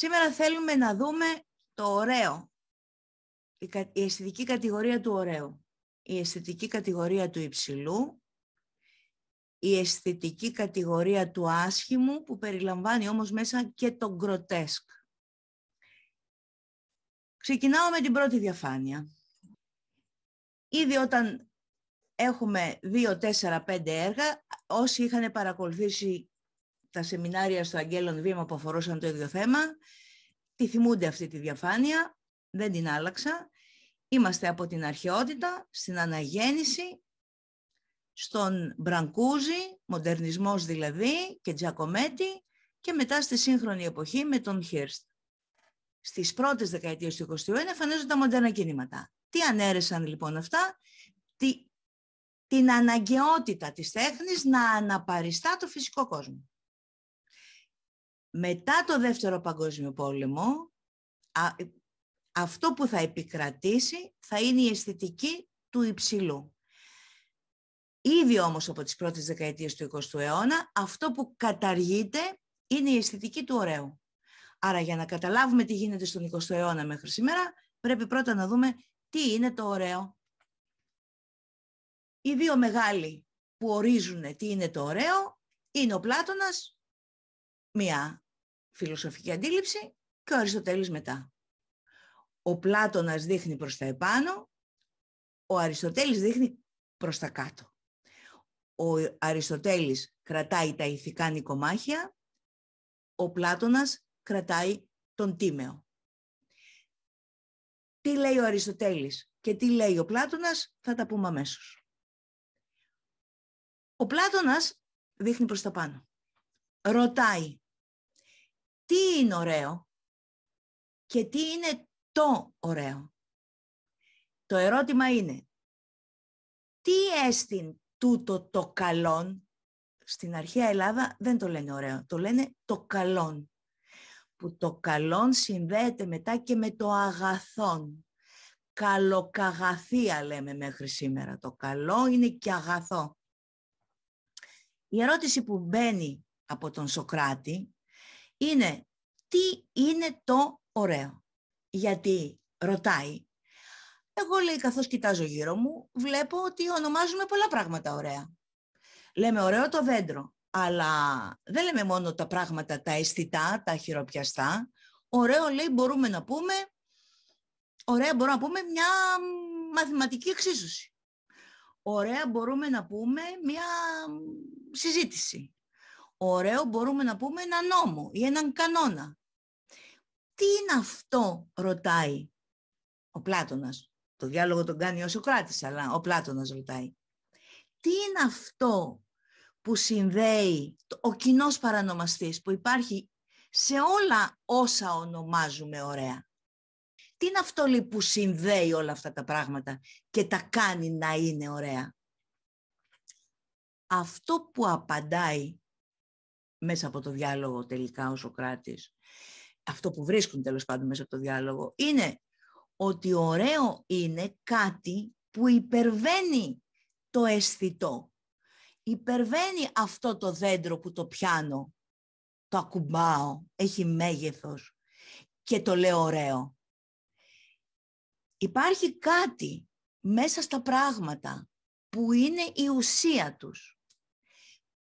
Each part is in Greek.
Σήμερα θέλουμε να δούμε το ωραίο, η αισθητική κατηγορία του ωραίου, η αισθητική κατηγορία του υψηλού, η αισθητική κατηγορία του άσχημου που περιλαμβάνει όμως μέσα και το γκροτέσκ. Ξεκινάω με την πρώτη διαφάνεια. Ήδη όταν έχουμε δύο, τέσσερα, πέντε έργα, όσοι είχαν παρακολουθήσει τα σεμινάρια στο Αγγέλων Βήμα που αφορούσαν το ίδιο θέμα. Τη θυμούνται αυτή τη διαφάνεια, δεν την άλλαξα. Είμαστε από την αρχαιότητα, στην αναγέννηση, στον Μπρανκούζι, μοντερνισμός δηλαδή, και Τζακομέτη, και μετά στη σύγχρονη εποχή με τον Χίρστ. Στις πρώτες δεκαετίες του 21 εμφανίζονται τα μοντέρνα κινήματα. Τι ανέρεσαν λοιπόν αυτά, την αναγκαιότητα της τέχνης να αναπαριστά το φυσικό κόσμο μετά το Δεύτερο Παγκόσμιο Πόλεμο ε, αυτό που θα επικρατήσει θα είναι η αισθητική του υψηλού. Ήδη όμως από τις πρώτες δεκαετίες του 20ου αιώνα αυτό που καταργείται είναι η αισθητική του ωραίου. Άρα για να καταλάβουμε τι γίνεται στον 20ο αιώνα μέχρι σήμερα πρέπει πρώτα να δούμε τι είναι το ωραίο. Οι δύο μεγάλοι που ορίζουν τι είναι το ωραίο είναι ο Πλάτωνας μία φιλοσοφική αντίληψη και ο Αριστοτέλης μετά. Ο Πλάτωνας δείχνει προς τα επάνω, ο Αριστοτέλης δείχνει προς τα κάτω. Ο Αριστοτέλης κρατάει τα ηθικά νοικομάχια, ο Πλάτωνας κρατάει τον Τίμεο. Τι λέει ο Αριστοτέλης και τι λέει ο Πλάτωνας θα τα πούμε αμέσως. Ο Πλάτωνας δείχνει προς τα πάνω. Ρωτάει τι είναι ωραίο και τι είναι το ωραίο. Το ερώτημα είναι, τι έστειν τούτο το καλόν, στην αρχαία Ελλάδα δεν το λένε ωραίο, το λένε το καλόν, που το καλόν συνδέεται μετά και με το αγαθόν. Καλοκαγαθία λέμε μέχρι σήμερα. Το καλό είναι και αγαθό. Η ερώτηση που μπαίνει από τον Σοκράτη είναι τι είναι το ωραίο. Γιατί ρωτάει. Εγώ λέει καθώς κοιτάζω γύρω μου, βλέπω ότι ονομάζουμε πολλά πράγματα ωραία. Λέμε ωραίο το δέντρο, αλλά δεν λέμε μόνο τα πράγματα τα αισθητά, τα χειροπιαστά. Ωραίο λέει μπορούμε να πούμε, ωραία μπορούμε να πούμε μια μαθηματική εξίσωση. Ωραία μπορούμε να πούμε μια συζήτηση ωραίο μπορούμε να πούμε ένα νόμο ή έναν κανόνα. Τι είναι αυτό, ρωτάει ο Πλάτωνας. Το διάλογο τον κάνει ο Σοκράτης, αλλά ο Πλάτωνας ρωτάει. Τι είναι αυτό που συνδέει ο κοινός παρανομαστής που υπάρχει σε όλα όσα ονομάζουμε ωραία. Τι είναι αυτό λοιπόν, που συνδέει όλα αυτά τα πράγματα και τα κάνει να είναι ωραία. Αυτό που απαντάει μέσα από το διάλογο τελικά ο Σοκράτης, αυτό που βρίσκουν τέλος πάντων μέσα από το διάλογο, είναι ότι ωραίο είναι κάτι που υπερβαίνει το αισθητό. Υπερβαίνει αυτό το δέντρο που το πιάνω, το ακουμπάω, έχει μέγεθος και το λέω ωραίο. Υπάρχει κάτι μέσα στα πράγματα που είναι η ουσία τους.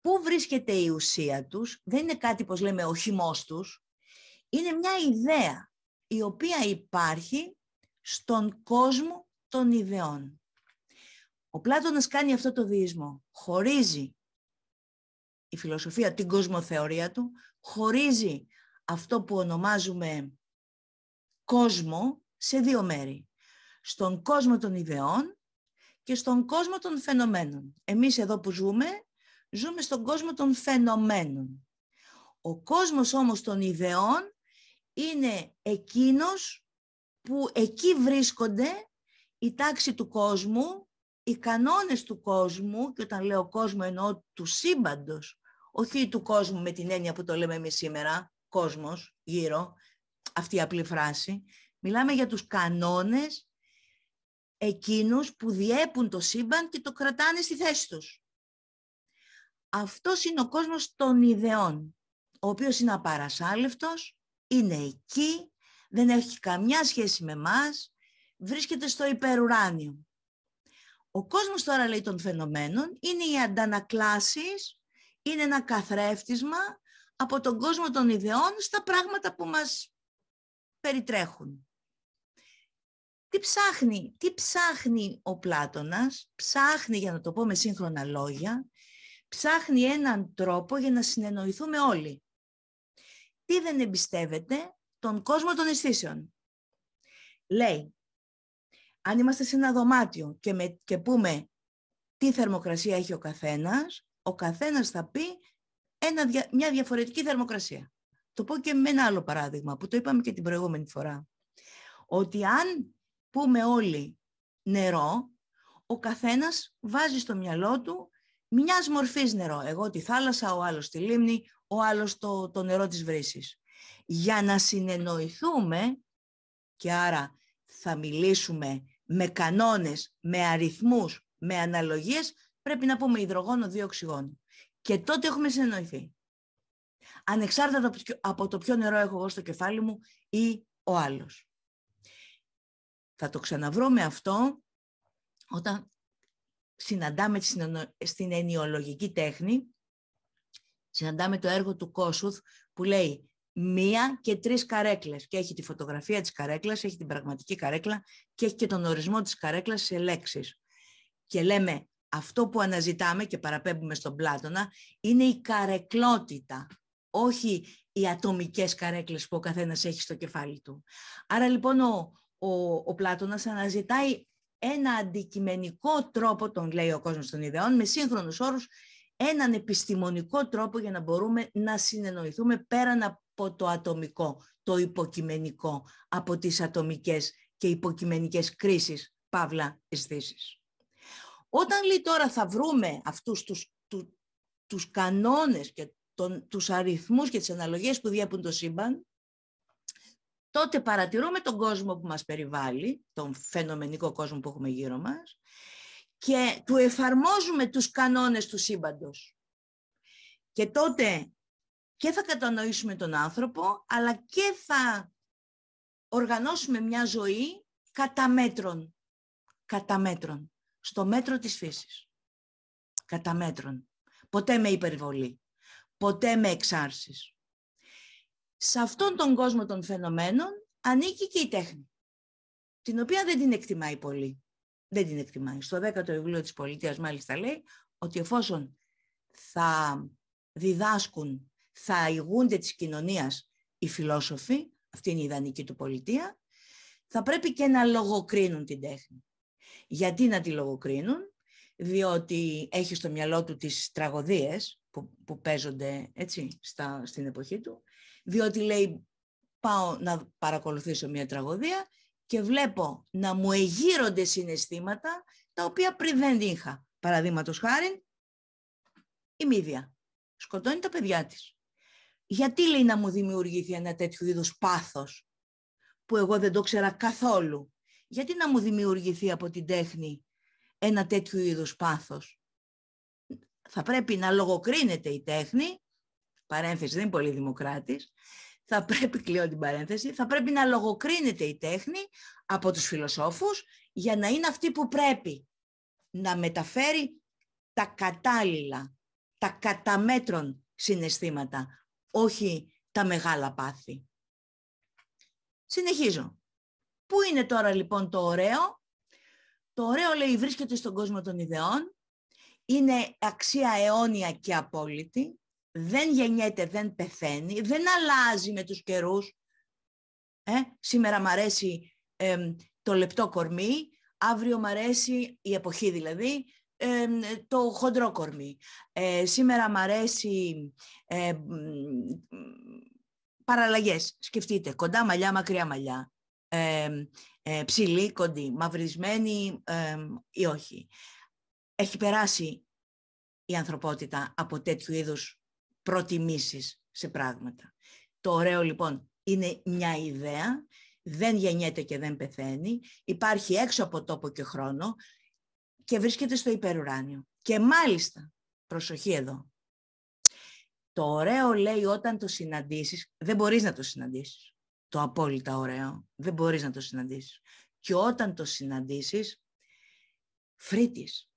Πού βρίσκεται η ουσία τους, δεν είναι κάτι, πως λέμε, ο χυμός τους, είναι μια ιδέα η οποία υπάρχει στον κόσμο των ιδεών. Ο Πλάτωνας κάνει αυτό το διεισμό. Χωρίζει η φιλοσοφία, την κοσμοθεωρία του, χωρίζει αυτό που ονομάζουμε κόσμο σε δύο μέρη. Στον κόσμο των ιδεών και στον κόσμο των φαινομένων. Εμείς εδώ που ζούμε Ζούμε στον κόσμο των φαινομένων. Ο κόσμος όμως των ιδεών είναι εκείνος που εκεί βρίσκονται η τάξη του κόσμου, οι κανόνες του κόσμου, και όταν λέω κόσμο εννοώ του σύμπαντος, όχι του κόσμου με την έννοια που το λέμε εμείς σήμερα, κόσμος, γύρω, αυτή η απλή φράση. Μιλάμε για τους κανόνες εκείνους που διέπουν το σύμπαν και το κρατάνε στη θέση τους. Αυτός είναι ο κόσμος των ιδεών, ο οποίος είναι απαρασάλευτος, είναι εκεί, δεν έχει καμιά σχέση με μας, βρίσκεται στο υπερουράνιο. Ο κόσμος τώρα λέει των φαινομένων είναι οι αντανακλάσεις, είναι ένα καθρέφτισμα από τον κόσμο των ιδεών στα πράγματα που μας περιτρέχουν. Τι ψάχνει, τι ψάχνει ο Πλάτωνας, ψάχνει για να το πω με σύγχρονα λόγια, ψάχνει έναν τρόπο για να συνεννοηθούμε όλοι. Τι δεν εμπιστεύεται τον κόσμο των αισθήσεων. Λέει, αν είμαστε σε ένα δωμάτιο και, και πούμε τι θερμοκρασία έχει ο καθένας, ο καθένας θα πει μια διαφορετική θερμοκρασία. Το πω και με ένα άλλο παράδειγμα που το είπαμε και την προηγούμενη φορά. Ότι αν πούμε όλοι νερό, ο καθένας βάζει στο μυαλό του μια μορφής νερό. Εγώ τη θάλασσα, ο άλλος τη λίμνη, ο άλλος το, το νερό της βρύσης. Για να συνεννοηθούμε και άρα θα μιλήσουμε με κανόνες, με αριθμούς, με αναλογίες, πρέπει να πούμε υδρογόνο, δύο οξυγόνο. Και τότε έχουμε συνεννοηθεί. Ανεξάρτητα από το ποιο νερό έχω εγώ στο κεφάλι μου ή ο άλλος. Θα το ξαναβρούμε αυτό όταν συναντάμε στην ενιολογική τέχνη, συναντάμε το έργο του Κόσουθ που λέει μία και τρεις καρέκλες και έχει τη φωτογραφία της καρέκλας, έχει την πραγματική καρέκλα και έχει και τον ορισμό της καρέκλας σε λέξεις. Και λέμε αυτό που αναζητάμε και παραπέμπουμε στον Πλάτωνα είναι η καρεκλότητα, όχι οι ατομικές καρέκλες που ο καθένας έχει στο κεφάλι του. Άρα λοιπόν ο, ο, ο Πλάτωνας αναζητάει ένα αντικειμενικό τρόπο, τον λέει ο κόσμος των ιδεών, με σύγχρονους όρους, έναν επιστημονικό τρόπο για να μπορούμε να συνεννοηθούμε πέραν από το ατομικό, το υποκειμενικό, από τις ατομικές και υποκειμενικές κρίσεις, παύλα, αισθήσεις. Όταν λέει τώρα θα βρούμε αυτούς τους, του, τους κανόνες και τον, τους αριθμούς και τις αναλογίες που διέπουν το σύμπαν, τότε παρατηρούμε τον κόσμο που μας περιβάλλει, τον φαινομενικό κόσμο που έχουμε γύρω μας, και του εφαρμόζουμε τους κανόνες του σύμπαντος. Και τότε και θα κατανοήσουμε τον άνθρωπο, αλλά και θα οργανώσουμε μια ζωή κατά μέτρων. Κατά μέτρων. Στο μέτρο της φύσης. Κατά μέτρον. Ποτέ με υπερβολή. Ποτέ με εξάρσεις. Σε αυτόν τον κόσμο των φαινομένων ανήκει και η τέχνη, την οποία δεν την εκτιμάει πολύ. Δεν την εκτιμάει. Στο 10ο βιβλίο της Πολιτείας μάλιστα λέει ότι εφόσον θα διδάσκουν, θα ηγούνται της κοινωνίας οι φιλόσοφοι, αυτή είναι η ιδανική του πολιτεία, θα πρέπει και να λογοκρίνουν την τέχνη. Γιατί να τη λογοκρίνουν, διότι έχει στο μυαλό του τις τραγωδίες που, που παίζονται έτσι, στα, στην εποχή του, διότι λέει πάω να παρακολουθήσω μια τραγωδία και βλέπω να μου εγείρονται συναισθήματα τα οποία πριν δεν είχα. Παραδείγματος χάρη, η Μίδια σκοτώνει τα παιδιά της. Γιατί λέει να μου δημιουργηθεί ένα τέτοιο είδος πάθος που εγώ δεν το ξέρα καθόλου. Γιατί να μου δημιουργηθεί από την τέχνη ένα τέτοιο είδος πάθος. Θα πρέπει να λογοκρίνεται η τέχνη παρένθεση, δεν είναι πολύ δημοκράτης. θα πρέπει, κλείω την παρένθεση, θα πρέπει να λογοκρίνεται η τέχνη από τους φιλοσόφους για να είναι αυτή που πρέπει να μεταφέρει τα κατάλληλα, τα καταμέτρων συναισθήματα, όχι τα μεγάλα πάθη. Συνεχίζω. Πού είναι τώρα λοιπόν το ωραίο. Το ωραίο λέει βρίσκεται στον κόσμο των ιδεών, είναι αξία αιώνια και απόλυτη, δεν γεννιέται, δεν πεθαίνει, δεν αλλάζει με τους καιρούς. Ε, σήμερα μ' αρέσει το λεπτό κορμί, αύριο μ' αρέσει η εποχή δηλαδή, το χοντρό κορμί. Ε, σήμερα μ' αρέσει παραλλαγές. Σκεφτείτε, κοντά μαλλιά, μακριά μαλλιά. Ε, ψηλή, κοντή, μαυρισμένη ή όχι. Έχει περάσει η ανθρωπότητα από τέτοιου είδους προτιμήσεις σε πράγματα. Το ωραίο λοιπόν είναι μια ιδέα, δεν γεννιέται και δεν πεθαίνει, υπάρχει έξω από τόπο και χρόνο και βρίσκεται στο υπερουράνιο. Και μάλιστα, προσοχή εδώ, το ωραίο λέει όταν το συναντήσεις, δεν μπορείς να το συναντήσεις. Το απόλυτα ωραίο, δεν μπορείς να το συναντήσεις. Και όταν το συναντήσεις, φρύτης.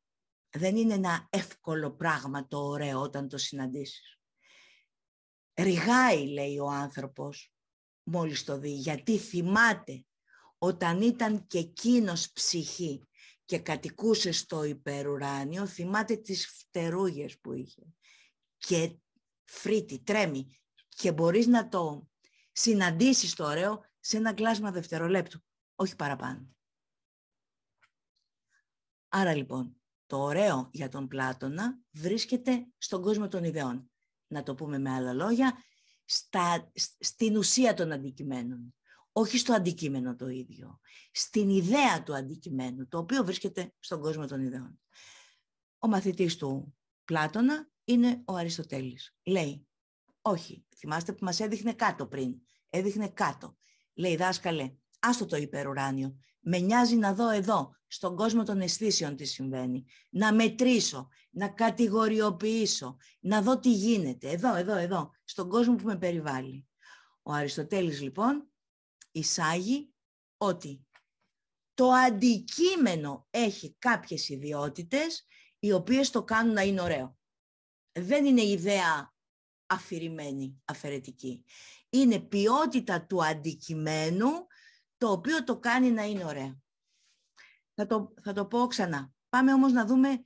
Δεν είναι ένα εύκολο πράγμα το ωραίο όταν το συναντήσεις. Ριγάει, λέει ο άνθρωπος, μόλις το δει, γιατί θυμάται όταν ήταν και εκείνος ψυχή και κατοικούσε στο υπερουράνιο, θυμάται τις φτερούγες που είχε. Και φρύτη, τρέμει. Και μπορείς να το συναντήσεις το ωραίο σε ένα κλάσμα δευτερολέπτου, όχι παραπάνω. Άρα λοιπόν, το ωραίο για τον Πλάτωνα βρίσκεται στον κόσμο των ιδεών να το πούμε με άλλα λόγια, στην ουσία των αντικειμένων. Όχι στο αντικείμενο το ίδιο. Στην ιδέα του αντικειμένου, το οποίο βρίσκεται στον κόσμο των ιδεών. Ο μαθητής του Πλάτωνα είναι ο Αριστοτέλης. Λέει, όχι, θυμάστε που μας έδειχνε κάτω πριν. Έδειχνε κάτω. Λέει, δάσκαλε, άστο το υπερουράνιο. Με νοιάζει να δω εδώ, στον κόσμο των αισθήσεων τι συμβαίνει. Να μετρήσω, να κατηγοριοποιήσω, να δω τι γίνεται. Εδώ, εδώ, εδώ, στον κόσμο που με περιβάλλει. Ο Αριστοτέλης λοιπόν εισάγει ότι το αντικείμενο έχει κάποιες ιδιότητες οι οποίες το κάνουν να είναι ωραίο. Δεν είναι ιδέα αφηρημένη, αφαιρετική. Είναι ποιότητα του αντικειμένου το οποίο το κάνει να είναι ωραία. Θα το, θα το πω ξανά. Πάμε όμως να δούμε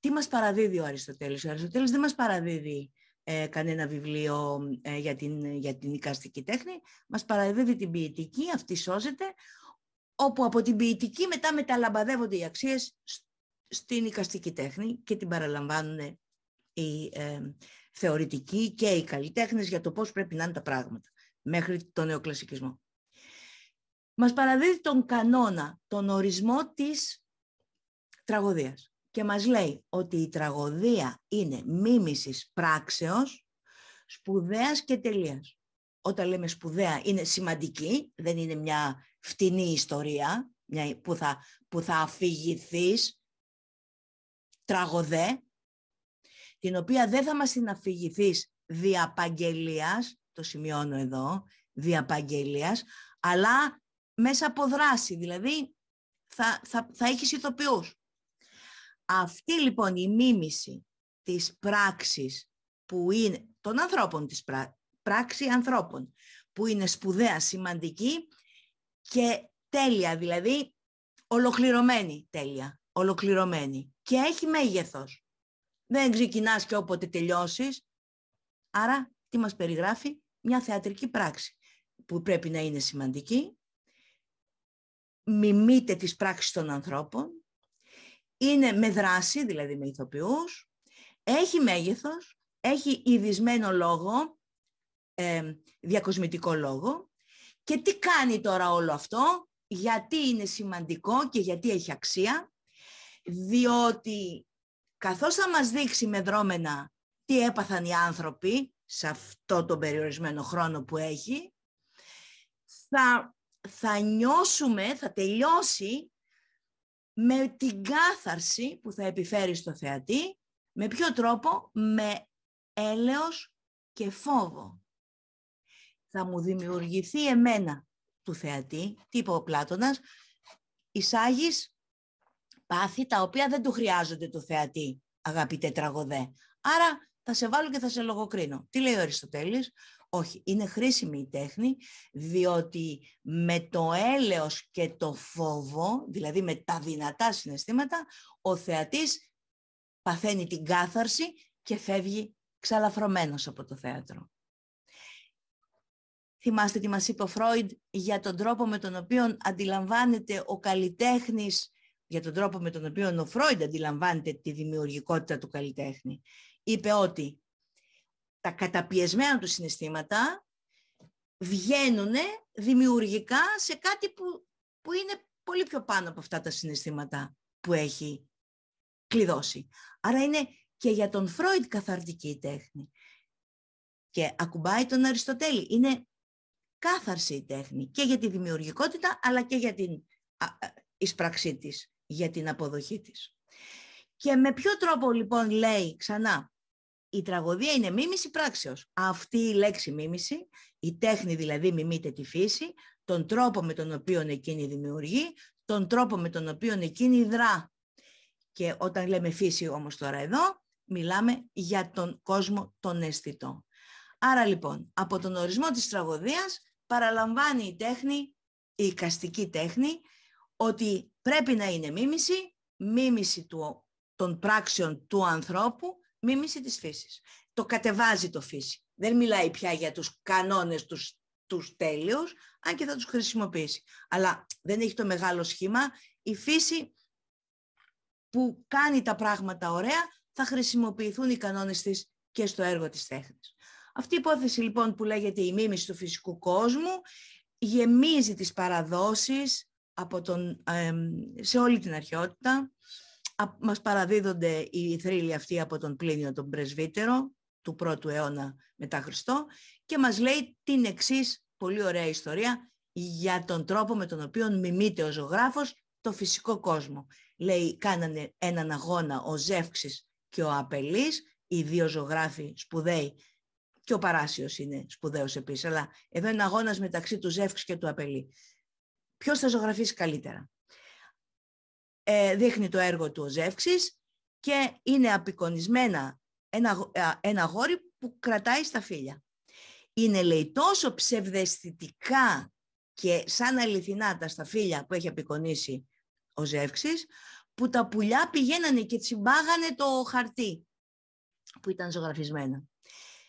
τι μας παραδίδει ο Αριστοτέλης. Ο Αριστοτέλης δεν μας παραδίδει ε, κανένα βιβλίο ε, για, την, για την οικαστική τέχνη. Μας παραδίδει την ποιητική, αυτή σώζεται, όπου από την ποιητική μετά μεταλαμπαδεύονται οι αξίες στην οικαστική τέχνη και την παραλαμβάνουν οι ε, θεωρητικοί και οι καλλιτέχνες για το πώς πρέπει να είναι τα πράγματα μέχρι τον νεοκλασικισμό μας παραδίδει τον κανόνα, τον ορισμό της τραγωδίας και μας λέει ότι η τραγωδία είναι μίμησης πράξεως, σπουδαίας και τελείας. Όταν λέμε σπουδαία είναι σημαντική, δεν είναι μια φτηνή ιστορία μια, που, θα, που θα αφηγηθείς τραγωδέ, την οποία δεν θα μας την αφηγηθείς διαπαγγελίας, το σημειώνω εδώ, διαπαγγελίας, αλλά μέσα από δράση, δηλαδή θα, θα, θα έχεις ηθοποιούς. Αυτή λοιπόν η μίμηση της πράξης που είναι, των ανθρώπων της πρά, πράξη ανθρώπων, που είναι σπουδαία, σημαντική και τέλεια, δηλαδή ολοκληρωμένη τέλεια, ολοκληρωμένη και έχει μέγεθος. Δεν ξεκινάς και όποτε τελειώσεις, άρα τι μας περιγράφει μια θεατρική πράξη που πρέπει να είναι σημαντική, μιμείται τις πράξεις των ανθρώπων, είναι με δράση, δηλαδή με ηθοποιούς, έχει μέγεθος, έχει ειδισμένο λόγο, διακοσμητικό λόγο. Και τι κάνει τώρα όλο αυτό, γιατί είναι σημαντικό και γιατί έχει αξία, διότι καθώς θα μας δείξει με δρόμενα τι έπαθαν οι άνθρωποι σε αυτό τον περιορισμένο χρόνο που έχει, θα θα νιώσουμε, θα τελειώσει με την κάθαρση που θα επιφέρει στο θεατή. Με ποιο τρόπο? Με έλεος και φόβο. Θα μου δημιουργηθεί εμένα του θεατή, τύπο ο Πλάτωνας, εισάγεις πάθη τα οποία δεν του χρειάζονται του θεατή, αγαπητέ τραγωδέ. Άρα θα σε βάλω και θα σε λογοκρίνω. Τι λέει ο Αριστοτέλης, όχι, είναι χρήσιμη η τέχνη, διότι με το έλεος και το φόβο, δηλαδή με τα δυνατά συναισθήματα, ο θεατής παθαίνει την κάθαρση και φεύγει ξαλαφρωμένος από το θέατρο. Θυμάστε τι μας είπε ο Φρόιντ για τον τρόπο με τον οποίο αντιλαμβάνεται ο καλλιτέχνης, για τον τρόπο με τον οποίο ο Φρόιντ αντιλαμβάνεται τη δημιουργικότητα του καλλιτέχνη. Είπε ότι τα καταπιεσμένα του συναισθήματα βγαίνουν δημιουργικά σε κάτι που, που είναι πολύ πιο πάνω από αυτά τα συναισθήματα που έχει κλειδώσει. Άρα είναι και για τον Φρόιντ καθαρτική η τέχνη. Και ακουμπάει τον Αριστοτέλη. Είναι κάθαρση η τέχνη και για τη δημιουργικότητα αλλά και για την εισπραξή της, για την αποδοχή της. Και με ποιο τρόπο λοιπόν λέει ξανά η τραγωδία είναι μίμηση πράξεως. Αυτή η λέξη μίμηση, η τέχνη δηλαδή μιμείται τη φύση, τον τρόπο με τον οποίο εκείνη δημιουργεί, τον τρόπο με τον οποίο εκείνη δρά. Και όταν λέμε φύση όμως τώρα εδώ, μιλάμε για τον κόσμο τον αισθητό. Άρα λοιπόν, από τον ορισμό της τραγωδίας παραλαμβάνει η τέχνη, η καστική τέχνη, ότι πρέπει να είναι μίμηση, μίμηση του, των πράξεων του ανθρώπου, μίμηση της φύσης. Το κατεβάζει το φύση. Δεν μιλάει πια για τους κανόνες τους, τους τέλειους, αν και θα τους χρησιμοποιήσει. Αλλά δεν έχει το μεγάλο σχήμα. Η φύση που κάνει τα πράγματα ωραία θα χρησιμοποιηθούν οι κανόνες της και στο έργο της τέχνης. Αυτή η υπόθεση λοιπόν που λέγεται η μίμηση του φυσικού κόσμου γεμίζει τις παραδόσεις από τον, σε όλη την αρχαιότητα μας παραδίδονται οι θρύλοι αυτοί από τον Πλήνιο τον Πρεσβύτερο του πρώτου αιώνα μετά Χριστό και μας λέει την εξής πολύ ωραία ιστορία για τον τρόπο με τον οποίο μιμείται ο ζωγράφος το φυσικό κόσμο. Λέει, κάνανε έναν αγώνα ο Ζεύξης και ο Απελής, οι δύο ζωγράφοι σπουδαίοι και ο Παράσιος είναι σπουδαίος επίσης, αλλά εδώ είναι αγώνας μεταξύ του Ζεύξης και του Απελή. Ποιος θα ζωγραφίσει καλύτερα. Ε, δείχνει το έργο του ο Ζεύξης και είναι απεικονισμένα ένα, ε, ένα γόρι που κρατάει στα φύλλα. Είναι λέει τόσο ψευδαισθητικά και σαν αληθινά τα σταφύλια που έχει απεικονίσει ο Ζεύξης, που τα πουλιά πηγαίνανε και τσιμπάγανε το χαρτί που ήταν ζωγραφισμένα.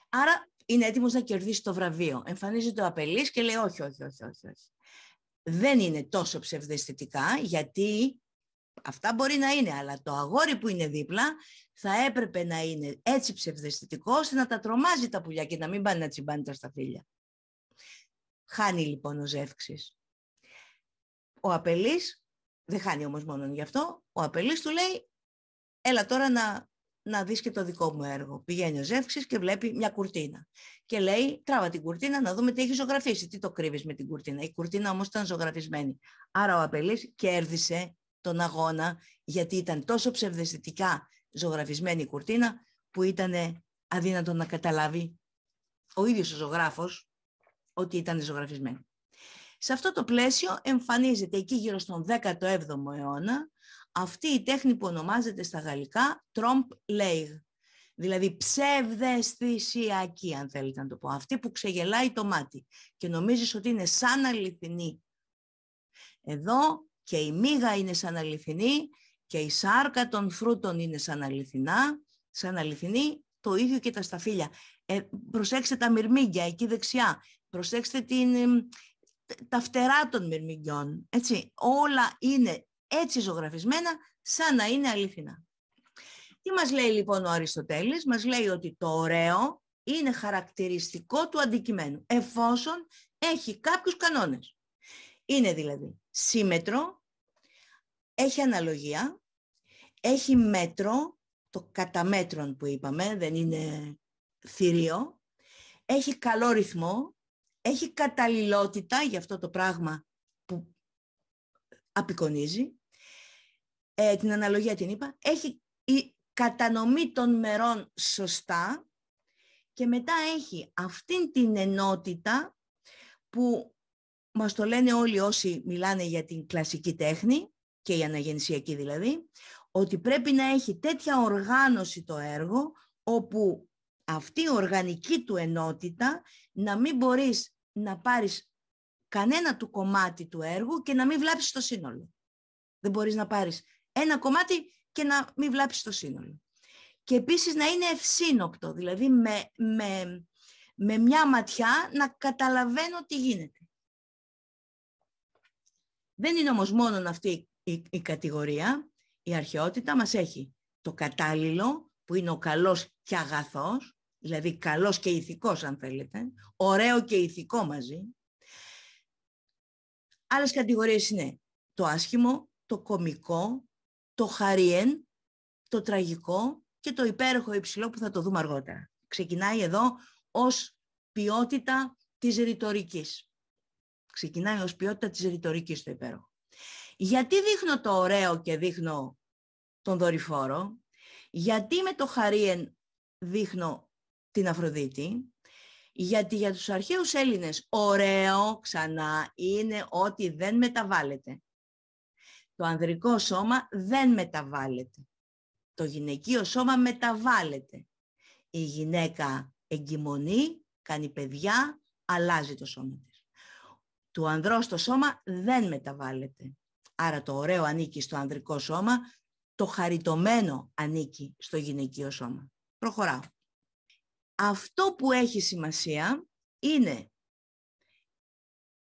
Άρα είναι έτοιμος να κερδίσει το βραβείο. Εμφανίζει το απελής και λέει όχι, όχι, όχι, Δεν είναι τόσο ψευδαισθητικά γιατί Αυτά μπορεί να είναι, αλλά το αγόρι που είναι δίπλα θα έπρεπε να είναι έτσι ψευδεστητικός ώστε να τα τρομάζει τα πουλιά και να μην πάνε να τσιμπάνε τα σταφύλια. Χάνει λοιπόν ο Ζεύξης. Ο Απελής, δεν χάνει όμως μόνο γι' αυτό, ο Απελής του λέει έλα τώρα να, να δεις και το δικό μου έργο. Πηγαίνει ο Ζεύξης και βλέπει μια κουρτίνα. Και λέει τράβα την κουρτίνα να δούμε τι έχει ζωγραφίσει, τι το κρύβεις με την κουρτίνα. Η κουρτίνα όμως ήταν ζωγραφισμένη. Άρα ο Απελής κέρδισε τον αγώνα γιατί ήταν τόσο ψευδεστητικά ζωγραφισμένη η κουρτίνα που ήταν αδύνατο να καταλάβει ο ίδιος ο ζωγράφος ότι ήταν ζωγραφισμένη. Σε αυτό το πλαίσιο εμφανίζεται εκεί γύρω στον 17ο αιώνα αυτή η τέχνη που ονομάζεται στα γαλλικά «trompe l'œil», δηλαδή ψευδεστησιακή, αν θέλετε να το πω, αυτή που ξεγελάει το μάτι και νομίζεις ότι είναι σαν αληθινή. Εδώ και η μύγα είναι σαν αληθινή και η σάρκα των φρούτων είναι σαν αληθινά, σαν αληθινή, το ίδιο και τα σταφύλια. Ε, προσέξτε τα μυρμήγκια εκεί δεξιά, προσέξτε την, τα φτερά των μυρμηγκιών, έτσι. Όλα είναι έτσι ζωγραφισμένα σαν να είναι αληθινά. Τι μας λέει λοιπόν ο Αριστοτέλης, μας λέει ότι το ωραίο είναι χαρακτηριστικό του αντικειμένου, εφόσον έχει κάποιους κανόνες. Είναι δηλαδή σύμμετρο, έχει αναλογία, έχει μέτρο, το καταμέτρον που είπαμε, δεν είναι θηρίο, έχει καλό ρυθμό, έχει καταλληλότητα για αυτό το πράγμα που απεικονίζει, ε, την αναλογία την είπα, έχει η κατανομή των μερών σωστά και μετά έχει αυτήν την ενότητα που μας το λένε όλοι όσοι μιλάνε για την κλασική τέχνη, και η αναγεννησιακή δηλαδή, ότι πρέπει να έχει τέτοια οργάνωση το έργο, όπου αυτή η οργανική του ενότητα να μην μπορείς να πάρεις κανένα του κομμάτι του έργου και να μην βλάψεις το σύνολο. Δεν μπορείς να πάρεις ένα κομμάτι και να μην βλάψεις το σύνολο. Και επίσης να είναι ευσύνοπτο, δηλαδή με, μια ματιά να καταλαβαίνω τι γίνεται. Δεν είναι όμως μόνο αυτή η, η κατηγορία, η αρχαιότητα μας έχει το κατάλληλο που είναι ο καλός και αγαθός, δηλαδή καλός και ηθικός αν θέλετε, ωραίο και ηθικό μαζί. Άλλες κατηγορίες είναι το άσχημο, το κομικό, το χαριέν, το τραγικό και το υπέροχο υψηλό που θα το δούμε αργότερα. Ξεκινάει εδώ ως ποιότητα της ρητορικής. Ξεκινάει ως ποιότητα της ρητορικής το υπέροχο. Γιατί δείχνω το ωραίο και δείχνω τον δορυφόρο, γιατί με το χαρίεν δείχνω την Αφροδίτη, γιατί για τους αρχαίους Έλληνες ωραίο ξανά είναι ότι δεν μεταβάλλεται. Το ανδρικό σώμα δεν μεταβάλλεται. Το γυναικείο σώμα μεταβάλλεται. Η γυναίκα εγκυμονεί, κάνει παιδιά, αλλάζει το σώμα της. το ανδρός το σώμα δεν μεταβάλλεται. Άρα το ωραίο ανήκει στο ανδρικό σώμα, το χαριτωμένο ανήκει στο γυναικείο σώμα. Προχωράω. Αυτό που έχει σημασία είναι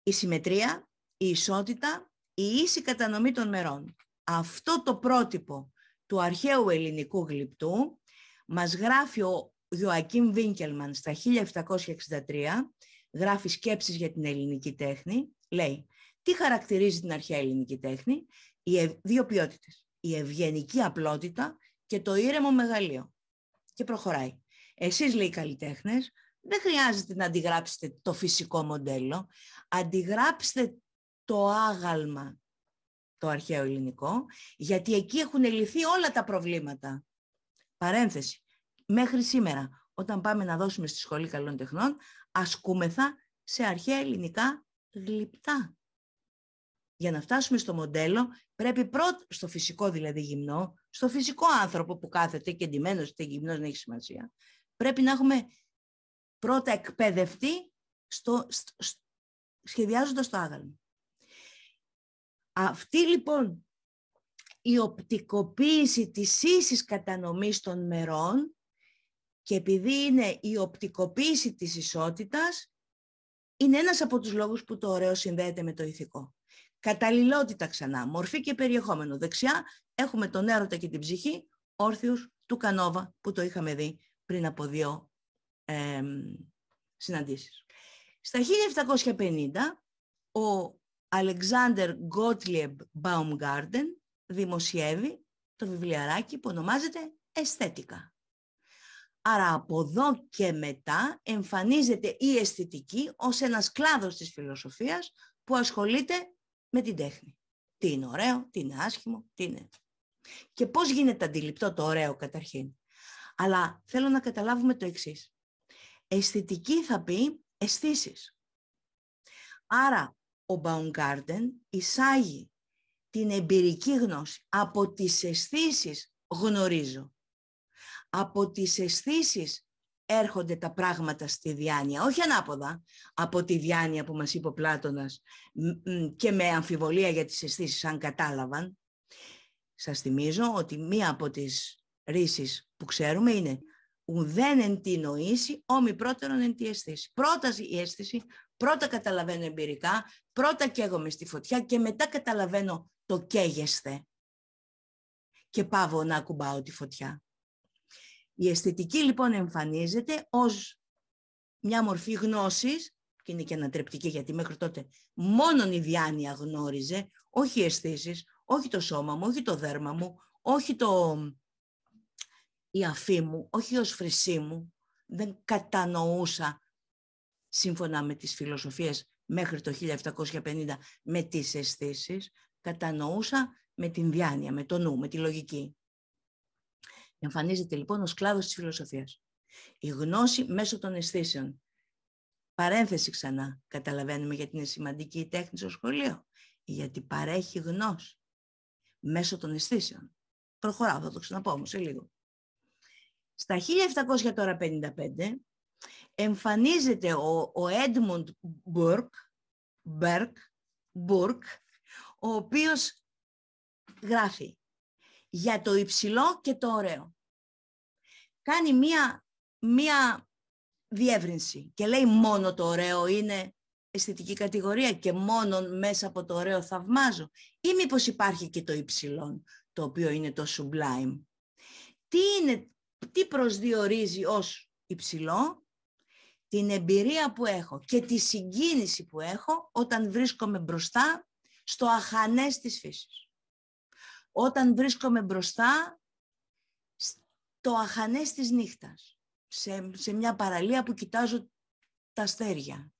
η συμμετρία, η ισότητα, η ίση κατανομή των μερών. Αυτό το πρότυπο του αρχαίου ελληνικού γλυπτού μας γράφει ο Ιωακίμ Βίνκελμαν στα 1763, γράφει σκέψεις για την ελληνική τέχνη, λέει τι χαρακτηρίζει την αρχαία ελληνική τέχνη, οι δύο ποιότητες. Η ευγενική απλότητα και το ήρεμο μεγαλείο. Και προχωράει. Εσείς, λέει οι καλλιτέχνες, δεν χρειάζεται να αντιγράψετε το φυσικό μοντέλο. Αντιγράψτε το άγαλμα το αρχαίο ελληνικό, γιατί εκεί έχουν λυθεί όλα τα προβλήματα. Παρένθεση. Μέχρι σήμερα, όταν πάμε να δώσουμε στη Σχολή Καλών Τεχνών, ασκούμεθα σε αρχαία ελληνικά γλυπτά. Για να φτάσουμε στο μοντέλο πρέπει πρώτα, στο φυσικό δηλαδή γυμνό, στο φυσικό άνθρωπο που κάθεται και ντυμένος είτε γυμνός δεν έχει σημασία, πρέπει να έχουμε πρώτα εκπαιδευτεί στο, σχεδιάζοντας το άγαλμα. Αυτή λοιπόν η οπτικοποίηση της ίσης κατανομής των μερών και επειδή είναι η οπτικοποίηση της ισότητας, είναι ένας από τους λόγους που το ωραίο συνδέεται με το ηθικό. Καταλληλότητα ξανά, μορφή και περιεχόμενο. Δεξιά έχουμε τον έρωτα και την ψυχή, όρθιους του Κανόβα που το είχαμε δει πριν από δύο ε, συναντήσεις. Στα 1750 ο Αλεξάνδερ Γκότλιεμ Μπαουμγκάρντεν δημοσιεύει το βιβλιαράκι που ονομάζεται «Αισθέτικα». Άρα από εδώ και μετά εμφανίζεται η αισθητική ως ένας κλάδος της φιλοσοφίας που ασχολείται με την τέχνη. Τι είναι ωραίο, τι είναι άσχημο, τι είναι. Και πώς γίνεται αντιληπτό το ωραίο καταρχήν. Αλλά θέλω να καταλάβουμε το εξής. Αισθητική θα πει αισθήσεις. Άρα ο Baumgarten εισάγει την εμπειρική γνώση. Από τις αισθήσεις γνωρίζω. Από τις αισθήσεις έρχονται τα πράγματα στη διάνοια, όχι ανάποδα από τη διάνοια που μας είπε ο Πλάτωνας και με αμφιβολία για τις αισθήσεις αν κατάλαβαν. Σας θυμίζω ότι μία από τις ρίσεις που ξέρουμε είναι ουδέν εν τη νοήση, όμοι πρώτερον εν τη αισθήση. Πρώτα η αίσθηση, πρώτα καταλαβαίνω εμπειρικά, πρώτα καίγομαι στη φωτιά και μετά καταλαβαίνω το καίγεσθε. Και πάω να ακουμπάω τη φωτιά. Η αισθητική λοιπόν εμφανίζεται ως μια μορφή γνώσης, και είναι και ανατρεπτική γιατί μέχρι τότε μόνο η διάνοια γνώριζε, όχι οι αισθήσεις, όχι το σώμα μου, όχι το δέρμα μου, όχι το... η αφή μου, όχι ως φρυσή μου. Δεν κατανοούσα, σύμφωνα με τις φιλοσοφίες μέχρι το 1750, με τις αισθήσεις, κατανοούσα με την διάνοια, με το νου, με τη λογική. Εμφανίζεται λοιπόν ο κλάδος της φιλοσοφίας. Η γνώση μέσω των αισθήσεων. Παρένθεση ξανά. Καταλαβαίνουμε γιατί είναι σημαντική η τέχνη στο σχολείο. Γιατί παρέχει γνώση μέσω των αισθήσεων. Προχωράω, θα το ξαναπώ όμως σε λίγο. Στα 1755 εμφανίζεται ο, ο Edmund Burke, Burke, Burke, ο οποίος γράφει για το υψηλό και το ωραίο. Κάνει μία, μία διεύρυνση και λέει μόνο το ωραίο είναι αισθητική κατηγορία και μόνο μέσα από το ωραίο θαυμάζω. Ή μήπως υπάρχει και το υψηλό, το οποίο είναι το sublime. Τι, είναι, τι προσδιορίζει ως υψηλό, την εμπειρία που έχω και τη συγκίνηση που έχω όταν βρίσκομαι μπροστά στο αχανές της φύσης όταν βρίσκομαι μπροστά στο αχανές της νύχτας, σε, μια παραλία που κοιτάζω τα αστέρια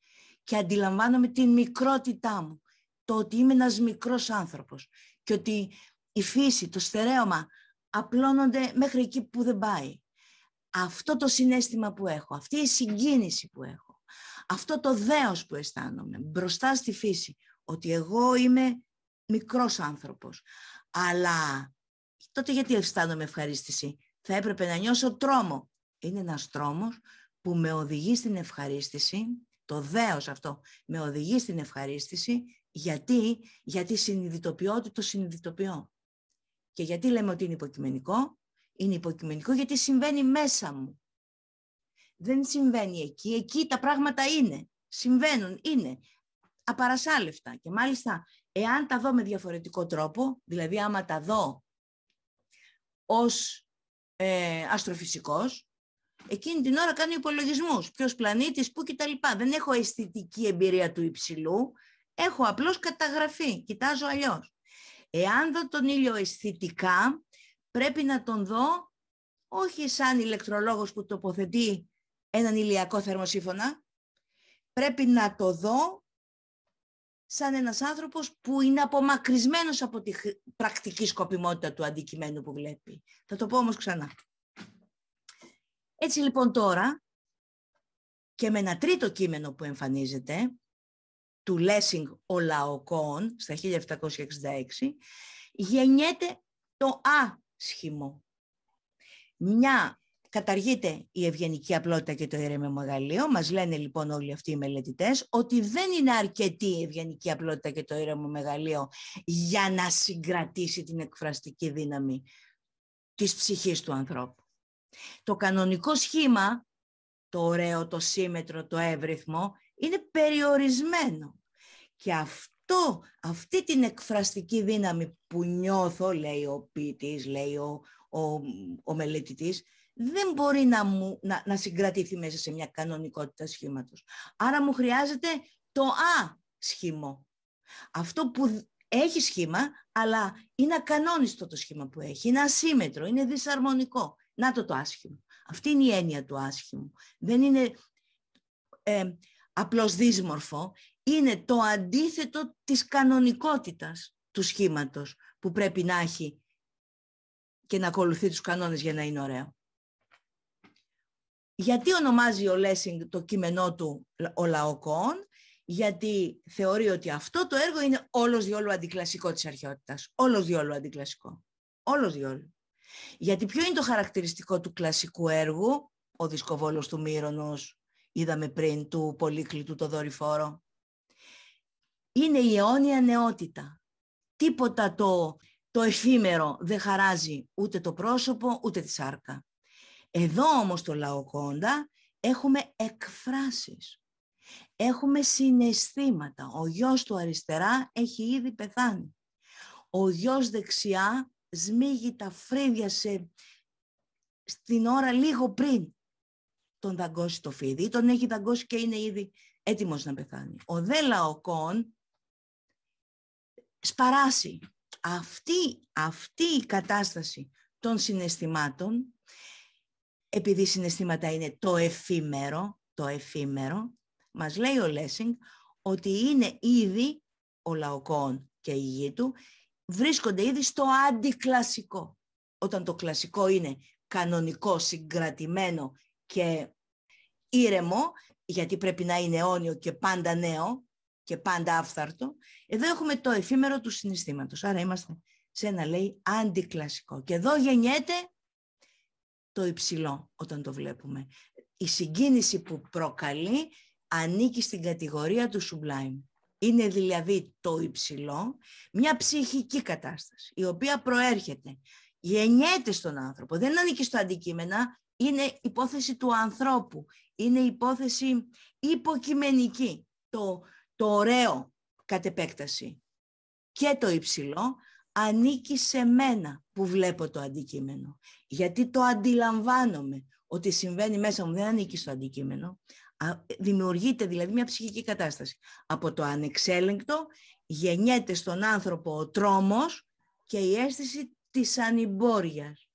και αντιλαμβάνομαι την μικρότητά μου, το ότι είμαι ένας μικρός άνθρωπος και ότι η φύση, το στερέωμα απλώνονται μέχρι εκεί που δεν πάει. Αυτό το συνέστημα που έχω, αυτή η συγκίνηση που έχω, αυτό το δέος που αισθάνομαι μπροστά στη φύση, ότι εγώ είμαι μικρός άνθρωπος. Αλλά τότε γιατί αισθάνομαι ευχαρίστηση. Θα έπρεπε να νιώσω τρόμο. Είναι ένας τρόμος που με οδηγεί στην ευχαρίστηση, το δέος αυτό με οδηγεί στην ευχαρίστηση, γιατί, γιατί συνειδητοποιώ ότι το συνειδητοποιώ. Και γιατί λέμε ότι είναι υποκειμενικό. Είναι υποκειμενικό γιατί συμβαίνει μέσα μου. Δεν συμβαίνει εκεί. Εκεί τα πράγματα είναι. Συμβαίνουν, είναι απαρασάλευτα. Και μάλιστα, εάν τα δω με διαφορετικό τρόπο, δηλαδή άμα τα δω ως ε, αστροφυσικός, εκείνη την ώρα κάνω υπολογισμούς. Ποιος πλανήτης, πού κτλ. Δεν έχω αισθητική εμπειρία του υψηλού, έχω απλώς καταγραφή, κοιτάζω αλλιώς. Εάν δω τον ήλιο αισθητικά, πρέπει να τον δω όχι σαν ηλεκτρολόγος που τοποθετεί έναν ηλιακό θερμοσύμφωνα, πρέπει να το δω σαν ένας άνθρωπος που είναι απομακρυσμένος από τη πρακτική σκοπιμότητα του αντικειμένου που βλέπει. Θα το πω όμως ξανά. Έτσι λοιπόν τώρα και με ένα τρίτο κείμενο που εμφανίζεται, του Λέσινγκ ο Λαοκόν στα 1766, γεννιέται το άσχημο. Μια καταργείται η ευγενική απλότητα και το ήρεμο μεγαλείο. Μας λένε λοιπόν όλοι αυτοί οι μελετητές ότι δεν είναι αρκετή η ευγενική απλότητα και το ήρεμο μεγαλείο για να συγκρατήσει την εκφραστική δύναμη της ψυχής του ανθρώπου. Το κανονικό σχήμα, το ωραίο, το σύμμετρο, το εύρυθμο, είναι περιορισμένο. Και αυτό, αυτή την εκφραστική δύναμη που νιώθω, λέει ο ποιητής, λέει ο, ο, ο μελετητής, δεν μπορεί να, μου, να, να συγκρατήθει μέσα σε μια κανονικότητα σχήματος. Άρα μου χρειάζεται το α σχήμα. Αυτό που έχει σχήμα, αλλά είναι ακανόνιστο το σχήμα που έχει, είναι ασύμετρο, είναι δυσαρμονικό. Να το το άσχημο. Αυτή είναι η έννοια του άσχημου. Δεν είναι ε, απλώς δύσμορφο, είναι το αντίθετο της κανονικότητας του σχήματος που πρέπει να έχει και να ακολουθεί τους κανόνες για να είναι ωραίο. Γιατί ονομάζει ο Λέσινγκ το κείμενό του «Ο Λαοκόν» γιατί θεωρεί ότι αυτό το έργο είναι όλος διόλου αντικλασικό της αρχαιότητας. Όλος διόλου αντικλασικό. Όλος διόλου. Γιατί ποιο είναι το χαρακτηριστικό του κλασικού έργου, ο δισκοβόλος του Μύρονος, είδαμε πριν του Πολύκλητου το δορυφόρο. Είναι η αιώνια νεότητα. Τίποτα το, το εφήμερο δεν χαράζει ούτε το πρόσωπο ούτε τη σάρκα. Εδώ όμως το Λαοκόντα έχουμε εκφράσεις. Έχουμε συναισθήματα. Ο γιος του αριστερά έχει ήδη πεθάνει. Ο γιος δεξιά σμίγει τα φρύδια σε, στην ώρα λίγο πριν τον δαγκώσει το φίδι τον έχει δαγκώσει και είναι ήδη έτοιμος να πεθάνει. Ο δε λαοκόν σπαράσει. Αυτή, αυτή η κατάσταση των συναισθημάτων επειδή συναισθήματα είναι το εφήμερο, το εφήμερο, μας λέει ο Λέσινγκ ότι είναι ήδη ο λαοκόν και η γη του, βρίσκονται ήδη στο αντικλασικό. Όταν το κλασικό είναι κανονικό, συγκρατημένο και ήρεμο, γιατί πρέπει να είναι αιώνιο και πάντα νέο και πάντα άφθαρτο, εδώ έχουμε το εφήμερο του συναισθήματος. Άρα είμαστε σε ένα λέει αντικλασικό. Και εδώ γεννιέται το υψηλό όταν το βλέπουμε. Η συγκίνηση που προκαλεί ανήκει στην κατηγορία του sublime. Είναι δηλαδή το υψηλό μια ψυχική κατάσταση, η οποία προέρχεται, γεννιέται στον άνθρωπο, δεν ανήκει στο αντικείμενα, είναι υπόθεση του ανθρώπου, είναι υπόθεση υποκειμενική, το, το ωραίο κατ' επέκταση και το υψηλό ανήκει σε μένα που βλέπω το αντικείμενο. Γιατί το αντιλαμβάνομαι ότι συμβαίνει μέσα μου, δεν ανήκει στο αντικείμενο. Δημιουργείται δηλαδή μια ψυχική κατάσταση. Από το ανεξέλεγκτο γεννιέται στον άνθρωπο ο τρόμος και η αίσθηση της ανυμπόριας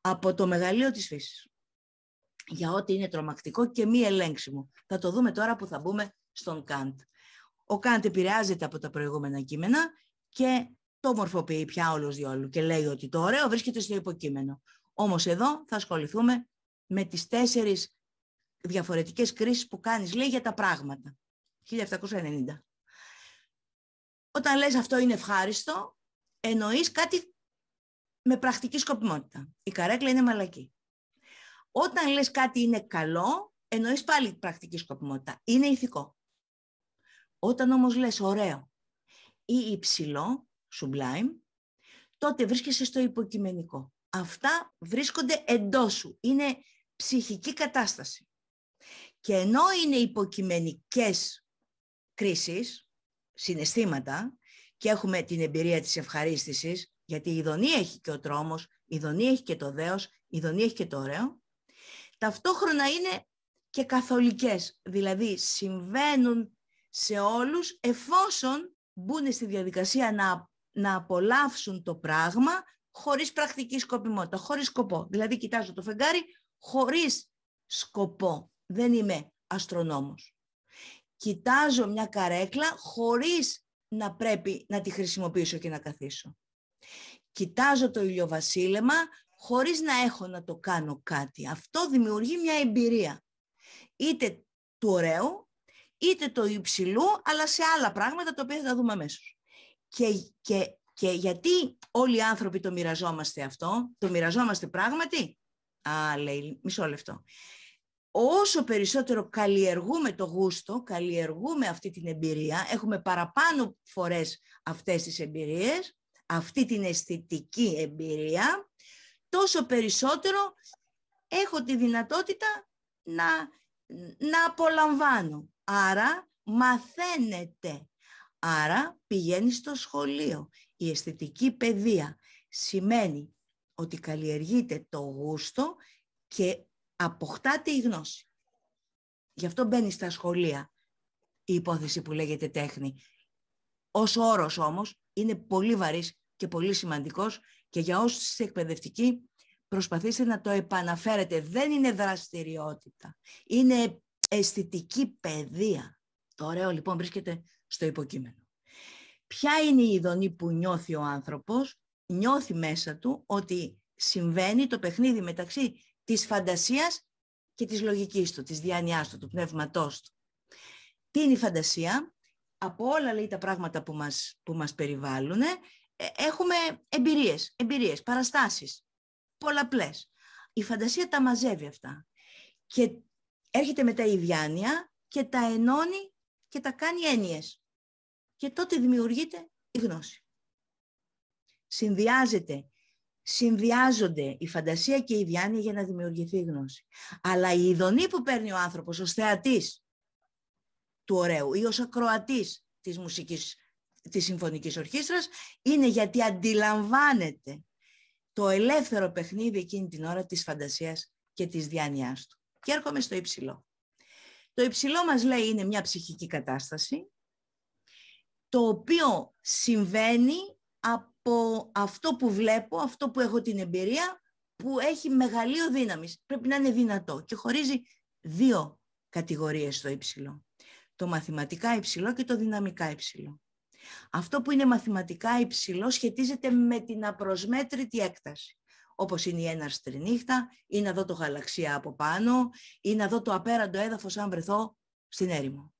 από το μεγαλείο της φύσης. Για ό,τι είναι τρομακτικό και μη ελέγξιμο. Θα το δούμε τώρα που θα μπούμε στον Καντ. Ο Καντ επηρεάζεται από τα προηγούμενα κείμενα και το μορφοποιεί πια όλος διόλου και λέει ότι το ωραίο βρίσκεται στο υποκείμενο. Όμως εδώ θα ασχοληθούμε με τις τέσσερις διαφορετικές κρίσεις που κάνεις, λέει, για τα πράγματα. 1790. Όταν λες αυτό είναι ευχάριστο, εννοείς κάτι με πρακτική σκοπιμότητα. Η καρέκλα είναι μαλακή. Όταν λες κάτι είναι καλό, εννοείς πάλι πρακτική σκοπιμότητα. Είναι ηθικό. Όταν όμως λες ωραίο ή υψηλό, sublime, τότε βρίσκεσαι στο υποκειμενικό. Αυτά βρίσκονται εντός σου. Είναι ψυχική κατάσταση. Και ενώ είναι υποκειμενικές κρίσεις, συναισθήματα, και έχουμε την εμπειρία της ευχαρίστησης, γιατί η δονή έχει και ο τρόμος, η δονή έχει και το δέος, η δονή έχει και το ωραίο, ταυτόχρονα είναι και καθολικές, δηλαδή συμβαίνουν σε όλους εφόσον μπουν στη διαδικασία να να απολαύσουν το πράγμα χωρίς πρακτική σκοπιμότητα, χωρίς σκοπό. Δηλαδή κοιτάζω το φεγγάρι χωρίς σκοπό. Δεν είμαι αστρονόμος. Κοιτάζω μια καρέκλα χωρίς να πρέπει να τη χρησιμοποιήσω και να καθίσω. Κοιτάζω το ηλιοβασίλεμα χωρίς να έχω να το κάνω κάτι. Αυτό δημιουργεί μια εμπειρία. Είτε του ωραίου, είτε το υψηλού, αλλά σε άλλα πράγματα τα οποία θα δούμε αμέσως. Και, γιατί όλοι οι άνθρωποι το μοιραζόμαστε αυτό, το μοιραζόμαστε πράγματι. Α, λέει, μισό λεπτό. Όσο περισσότερο καλλιεργούμε το γούστο, καλλιεργούμε αυτή την εμπειρία, έχουμε παραπάνω φορές αυτές τις εμπειρίες, αυτή την αισθητική εμπειρία, τόσο περισσότερο έχω τη δυνατότητα να, να απολαμβάνω. Άρα μαθαίνετε Άρα πηγαίνει στο σχολείο. Η αισθητική παιδεία σημαίνει ότι καλλιεργείται το γούστο και αποκτάται η γνώση. Γι' αυτό μπαίνει στα σχολεία η υπόθεση που λέγεται τέχνη. Ως όρος όμως είναι πολύ βαρύς και πολύ σημαντικός και για όσους είστε εκπαιδευτικοί προσπαθήστε να το επαναφέρετε. Δεν είναι δραστηριότητα. Είναι αισθητική παιδεία. Το ωραίο λοιπόν βρίσκεται στο υποκείμενο. Ποια είναι η ειδονή που νιώθει ο άνθρωπος, νιώθει μέσα του ότι συμβαίνει το παιχνίδι μεταξύ της φαντασίας και της λογικής του, της διάνοιάς του, του πνεύματός του. Τι είναι η φαντασία, από όλα λέει, τα πράγματα που μας, που μας περιβάλλουν, ε, έχουμε εμπειρίες, εμπειρίες, παραστάσεις, πολλαπλές. Η φαντασία τα μαζεύει αυτά. Και έρχεται μετά η διάνοια και τα ενώνει και τα κάνει έννοιες. Και τότε δημιουργείται η γνώση. Συνδυάζεται, συνδυάζονται η φαντασία και η διάνοια για να δημιουργηθεί η γνώση. Αλλά η ειδονή που παίρνει ο άνθρωπος ως θεατής του ωραίου ή ως ακροατής της μουσικής της Συμφωνικής Ορχήστρας είναι γιατί αντιλαμβάνεται το ελεύθερο παιχνίδι εκείνη την ώρα της φαντασίας και της διάνοιάς του. Και έρχομαι στο υψηλό. Το υψηλό μας λέει είναι μια ψυχική κατάσταση, το οποίο συμβαίνει από αυτό που βλέπω, αυτό που έχω την εμπειρία, που έχει μεγαλείο δύναμης. Πρέπει να είναι δυνατό και χωρίζει δύο κατηγορίες το υψηλό. Το μαθηματικά υψηλό και το δυναμικά υψηλό. Αυτό που είναι μαθηματικά υψηλό σχετίζεται με την απροσμέτρητη έκταση όπως είναι η έναρστρη νύχτα, ή να δω το γαλαξία από πάνω, ή να δω το απέραντο έδαφος αν βρεθώ στην έρημο.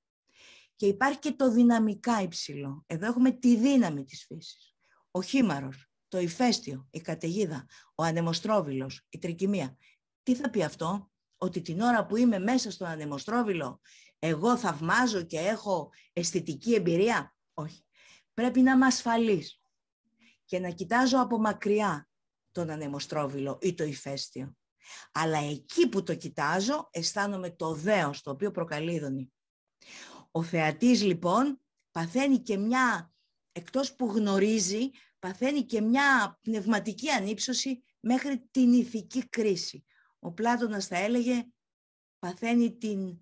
Και υπάρχει και το δυναμικά υψηλό. Εδώ έχουμε τη δύναμη της φύσης. Ο χήμαρος, το ηφαίστειο, η καταιγίδα, ο ανεμοστρόβιλος, η τρικυμία. Τι θα πει αυτό, ότι την ώρα που είμαι μέσα στον ανεμοστρόβιλο, εγώ θαυμάζω και έχω αισθητική εμπειρία. Όχι. Πρέπει να είμαι ασφαλής και να κοιτάζω από μακριά τον ανεμοστρόβιλο ή το ηφαίστειο. Αλλά εκεί που το κοιτάζω αισθάνομαι το δέος το οποίο προκαλεί Ο θεατής λοιπόν παθαίνει και μια, εκτός που γνωρίζει, παθαίνει και μια πνευματική ανύψωση μέχρι την ηθική κρίση. Ο Πλάτωνας θα έλεγε παθαίνει την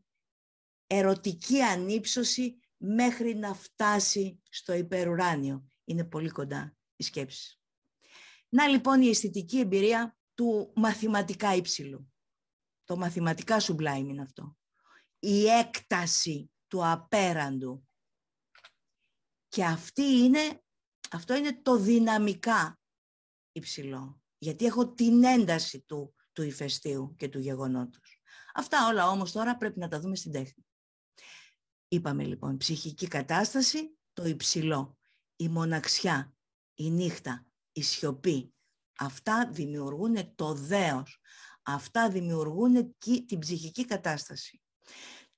ερωτική ανύψωση μέχρι να φτάσει στο υπερουράνιο. Είναι πολύ κοντά οι σκέψεις. Να λοιπόν η αισθητική εμπειρία του μαθηματικά υψηλού, Το μαθηματικά sublime είναι αυτό. Η έκταση του απέραντου. Και αυτή είναι, αυτό είναι το δυναμικά υψηλό. Γιατί έχω την ένταση του, του ηφαιστείου και του γεγονότος. Αυτά όλα όμως τώρα πρέπει να τα δούμε στην τέχνη. Είπαμε λοιπόν ψυχική κατάσταση, το υψηλό, η μοναξιά, η νύχτα, η σιωπή. Αυτά δημιουργούν το δέος. Αυτά δημιουργούν την ψυχική κατάσταση.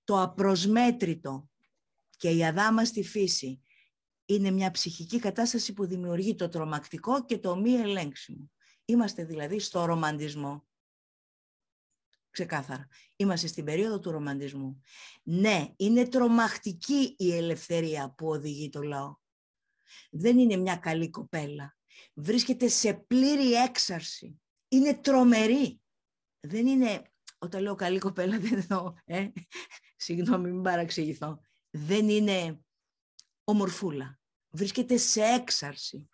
Το απροσμέτρητο και η αδάμαστη φύση είναι μια ψυχική κατάσταση που δημιουργεί το τρομακτικό και το μη ελέγξιμο. Είμαστε δηλαδή στο ρομαντισμό. Ξεκάθαρα. Είμαστε στην περίοδο του ρομαντισμού. Ναι, είναι τρομακτική η ελευθερία που οδηγεί το λαό. Δεν είναι μια καλή κοπέλα βρίσκεται σε πλήρη έξαρση. Είναι τρομερή. Δεν είναι, όταν λέω καλή κοπέλα, δεν εννοώ, ε, συγγνώμη, μην παραξηγηθώ. Δεν είναι ομορφούλα. Βρίσκεται σε έξαρση.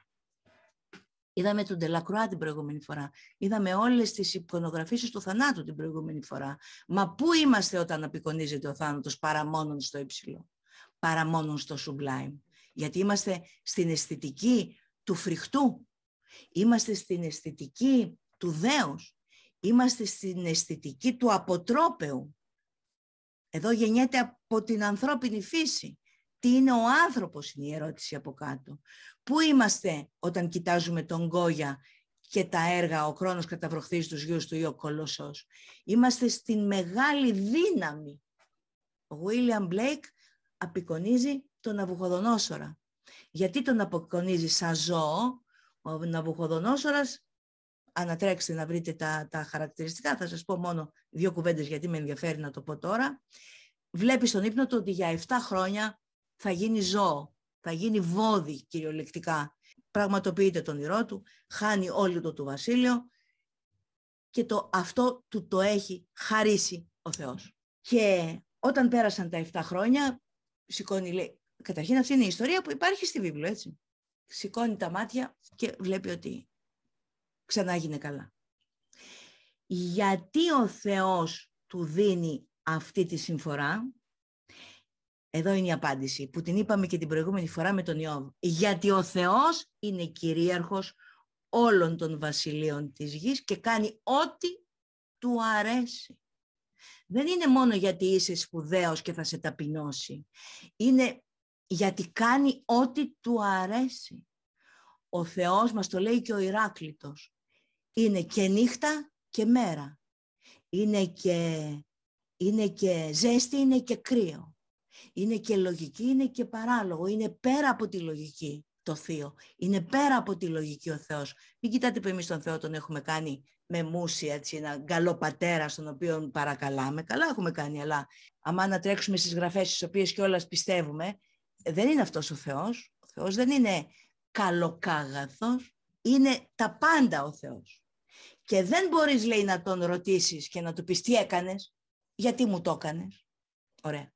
Είδαμε τον Τελακροά την προηγούμενη φορά. Είδαμε όλες τις εικονογραφίσεις του θανάτου την προηγούμενη φορά. Μα πού είμαστε όταν απεικονίζεται ο θάνατος παρά μόνον στο υψηλό, παρά μόνον στο sublime. Γιατί είμαστε στην αισθητική του φρικτού. Είμαστε στην αισθητική του δέους. Είμαστε στην αισθητική του αποτρόπεου. Εδώ γεννιέται από την ανθρώπινη φύση. Τι είναι ο άνθρωπος είναι η ερώτηση από κάτω. Πού είμαστε όταν κοιτάζουμε τον Γκόγια και τα έργα «Ο χρόνος καταβροχθείς τους γιους του» ή «Ο κολοσσός». Είμαστε στην μεγάλη δύναμη. Ο Βίλιαμ Μπλέικ απεικονίζει τον Αβουχοδονόσορα. Γιατί τον αποκονίζει σαν ζώο ο Ναβουχοδονόσορας, ανατρέξτε να βρείτε τα, τα χαρακτηριστικά, θα σας πω μόνο δύο κουβέντες γιατί με ενδιαφέρει να το πω τώρα, βλέπεις στον ύπνο του ότι για 7 χρόνια θα γίνει ζώο, θα γίνει βόδι κυριολεκτικά. Πραγματοποιείται τον ηρό του, χάνει όλο το του βασίλειο και το, αυτό του το έχει χαρίσει ο Θεός. Και όταν πέρασαν τα 7 χρόνια, σηκώνει λέει, καταρχήν αυτή είναι η ιστορία που υπάρχει στη βίβλο, έτσι. Σηκώνει τα μάτια και βλέπει ότι ξανά γίνε καλά. Γιατί ο Θεός του δίνει αυτή τη συμφορά, εδώ είναι η απάντηση που την είπαμε και την προηγούμενη φορά με τον Ιώβ. Γιατί ο Θεός είναι κυρίαρχος όλων των βασιλείων της γης και κάνει ό,τι του αρέσει. Δεν είναι μόνο γιατί είσαι σπουδαίος και θα σε ταπεινώσει. Είναι γιατί κάνει ό,τι του αρέσει. Ο Θεός μας το λέει και ο Ηράκλητος. Είναι και νύχτα και μέρα. Είναι και, είναι και ζέστη, είναι και κρύο. Είναι και λογική, είναι και παράλογο. Είναι πέρα από τη λογική το Θείο. Είναι πέρα από τη λογική ο Θεός. Μην κοιτάτε που εμείς τον Θεό τον έχουμε κάνει με μουσια έτσι, ένα καλό πατέρα στον οποίο παρακαλάμε. Καλά έχουμε κάνει, αλλά άμα να τρέξουμε στις γραφές στις οποίες κιόλας πιστεύουμε, δεν είναι αυτός ο Θεός. Ο Θεός δεν είναι καλοκάγαθος. Είναι τα πάντα ο Θεός. Και δεν μπορείς, λέει, να τον ρωτήσεις και να του πεις τι έκανες, γιατί μου το έκανες. Ωραία.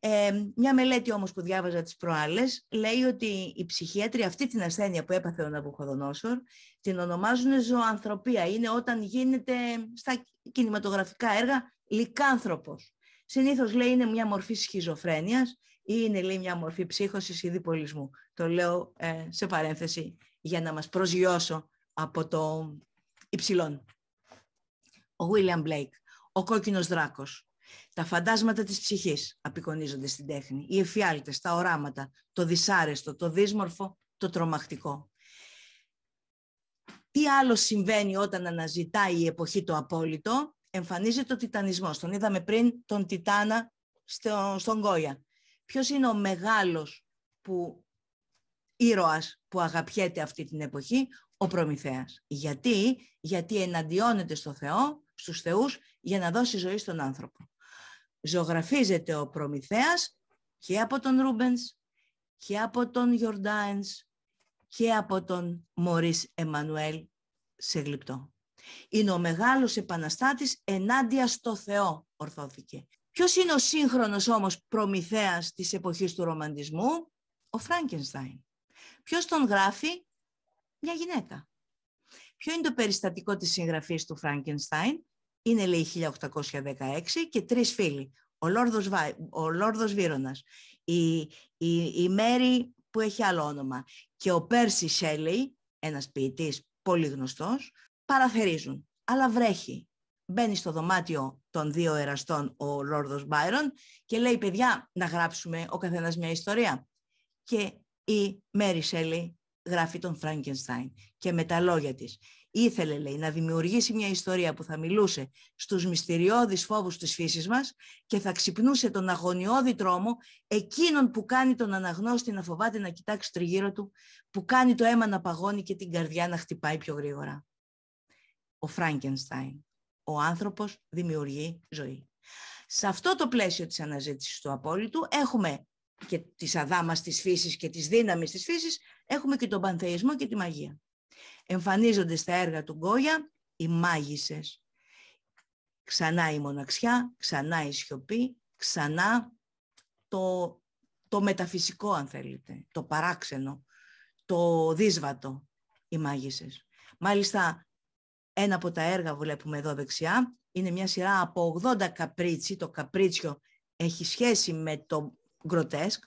Ε, μια μελέτη όμως που διάβαζα τις προάλλες λέει ότι οι ψυχίατροι αυτή την ασθένεια που έπαθε ο Ναβουχοδονόσορ την ονομάζουν ζωανθρωπία. Είναι όταν γίνεται στα κινηματογραφικά έργα λικάνθρωπος. Συνήθως λέει είναι μια μορφή σχιζοφρένειας ή είναι λέει μια μορφή ψύχωσης ή διπολισμού. Το λέω ε, σε παρένθεση για να μας προσγειώσω από το υψηλόν. Ο William Blake, ο κόκκινος δράκος. Τα φαντάσματα της ψυχής απεικονίζονται στην τέχνη. Οι εφιάλτες, τα οράματα, το δυσάρεστο, το δύσμορφο, το τρομακτικό. Τι άλλο συμβαίνει όταν αναζητάει η εποχή το απόλυτο, εμφανίζεται ο τιτανισμός. Τον είδαμε πριν τον Τιτάνα στον Κόια. Ποιος είναι ο μεγάλος που, ήρωας που αγαπιέται αυτή την εποχή, ο Προμηθέας. Γιατί, γιατί εναντιώνεται στο Θεό, στους θεούς, για να δώσει ζωή στον άνθρωπο. Ζωγραφίζεται ο Προμηθέας και από τον Ρούμπενς και από τον Γιορντάενς και από τον Μωρίς Εμμανουέλ σε γλυπτό. Είναι ο μεγάλος επαναστάτης ενάντια στο Θεό, ορθώθηκε. Ποιος είναι ο σύγχρονος όμως προμηθέας της εποχής του ρομαντισμού? Ο Φράγκενστάιν. Ποιος τον γράφει? Μια γυναίκα. Ποιο είναι το περιστατικό της συγγραφής του Φράγκενστάιν? Είναι λέει 1816 και τρεις φίλοι. Ο Λόρδος, Βα... ο η, η, η Μέρη που έχει άλλο όνομα και ο Πέρσι Σέλεϊ, ένας ποιητής πολύ γνωστός, παραθερίζουν. Αλλά βρέχει. Μπαίνει στο δωμάτιο των δύο εραστών ο Λόρδος Μπάιρον και λέει, παιδιά, να γράψουμε ο καθένας μια ιστορία. Και η Μέρι Σέλι γράφει τον Φράγκενστάιν και με τα λόγια της. Ήθελε, λέει, να δημιουργήσει μια ιστορία που θα μιλούσε στους μυστηριώδεις φόβους της φύσης μας και θα ξυπνούσε τον αγωνιώδη τρόμο εκείνον που κάνει τον αναγνώστη να φοβάται να κοιτάξει τριγύρω του, που κάνει το αίμα να παγώνει και την καρδιά να χτυπάει πιο γρήγορα ο Φράγκενστάιν. Ο άνθρωπος δημιουργεί ζωή. Σε αυτό το πλαίσιο της αναζήτησης του απόλυτου έχουμε και της αδάμας της φύσης και της δύναμης της φύσης, έχουμε και τον πανθεϊσμό και τη μαγεία. Εμφανίζονται στα έργα του Γκόια οι μάγισσες. Ξανά η μοναξιά, ξανά η σιωπή, ξανά το, το μεταφυσικό αν θέλετε, το παράξενο, το δύσβατο, οι μάγισσες. Μάλιστα ένα από τα έργα που βλέπουμε εδώ δεξιά. Είναι μια σειρά από 80 καπρίτσι. Το καπρίτσιο έχει σχέση με το γκροτέσκ.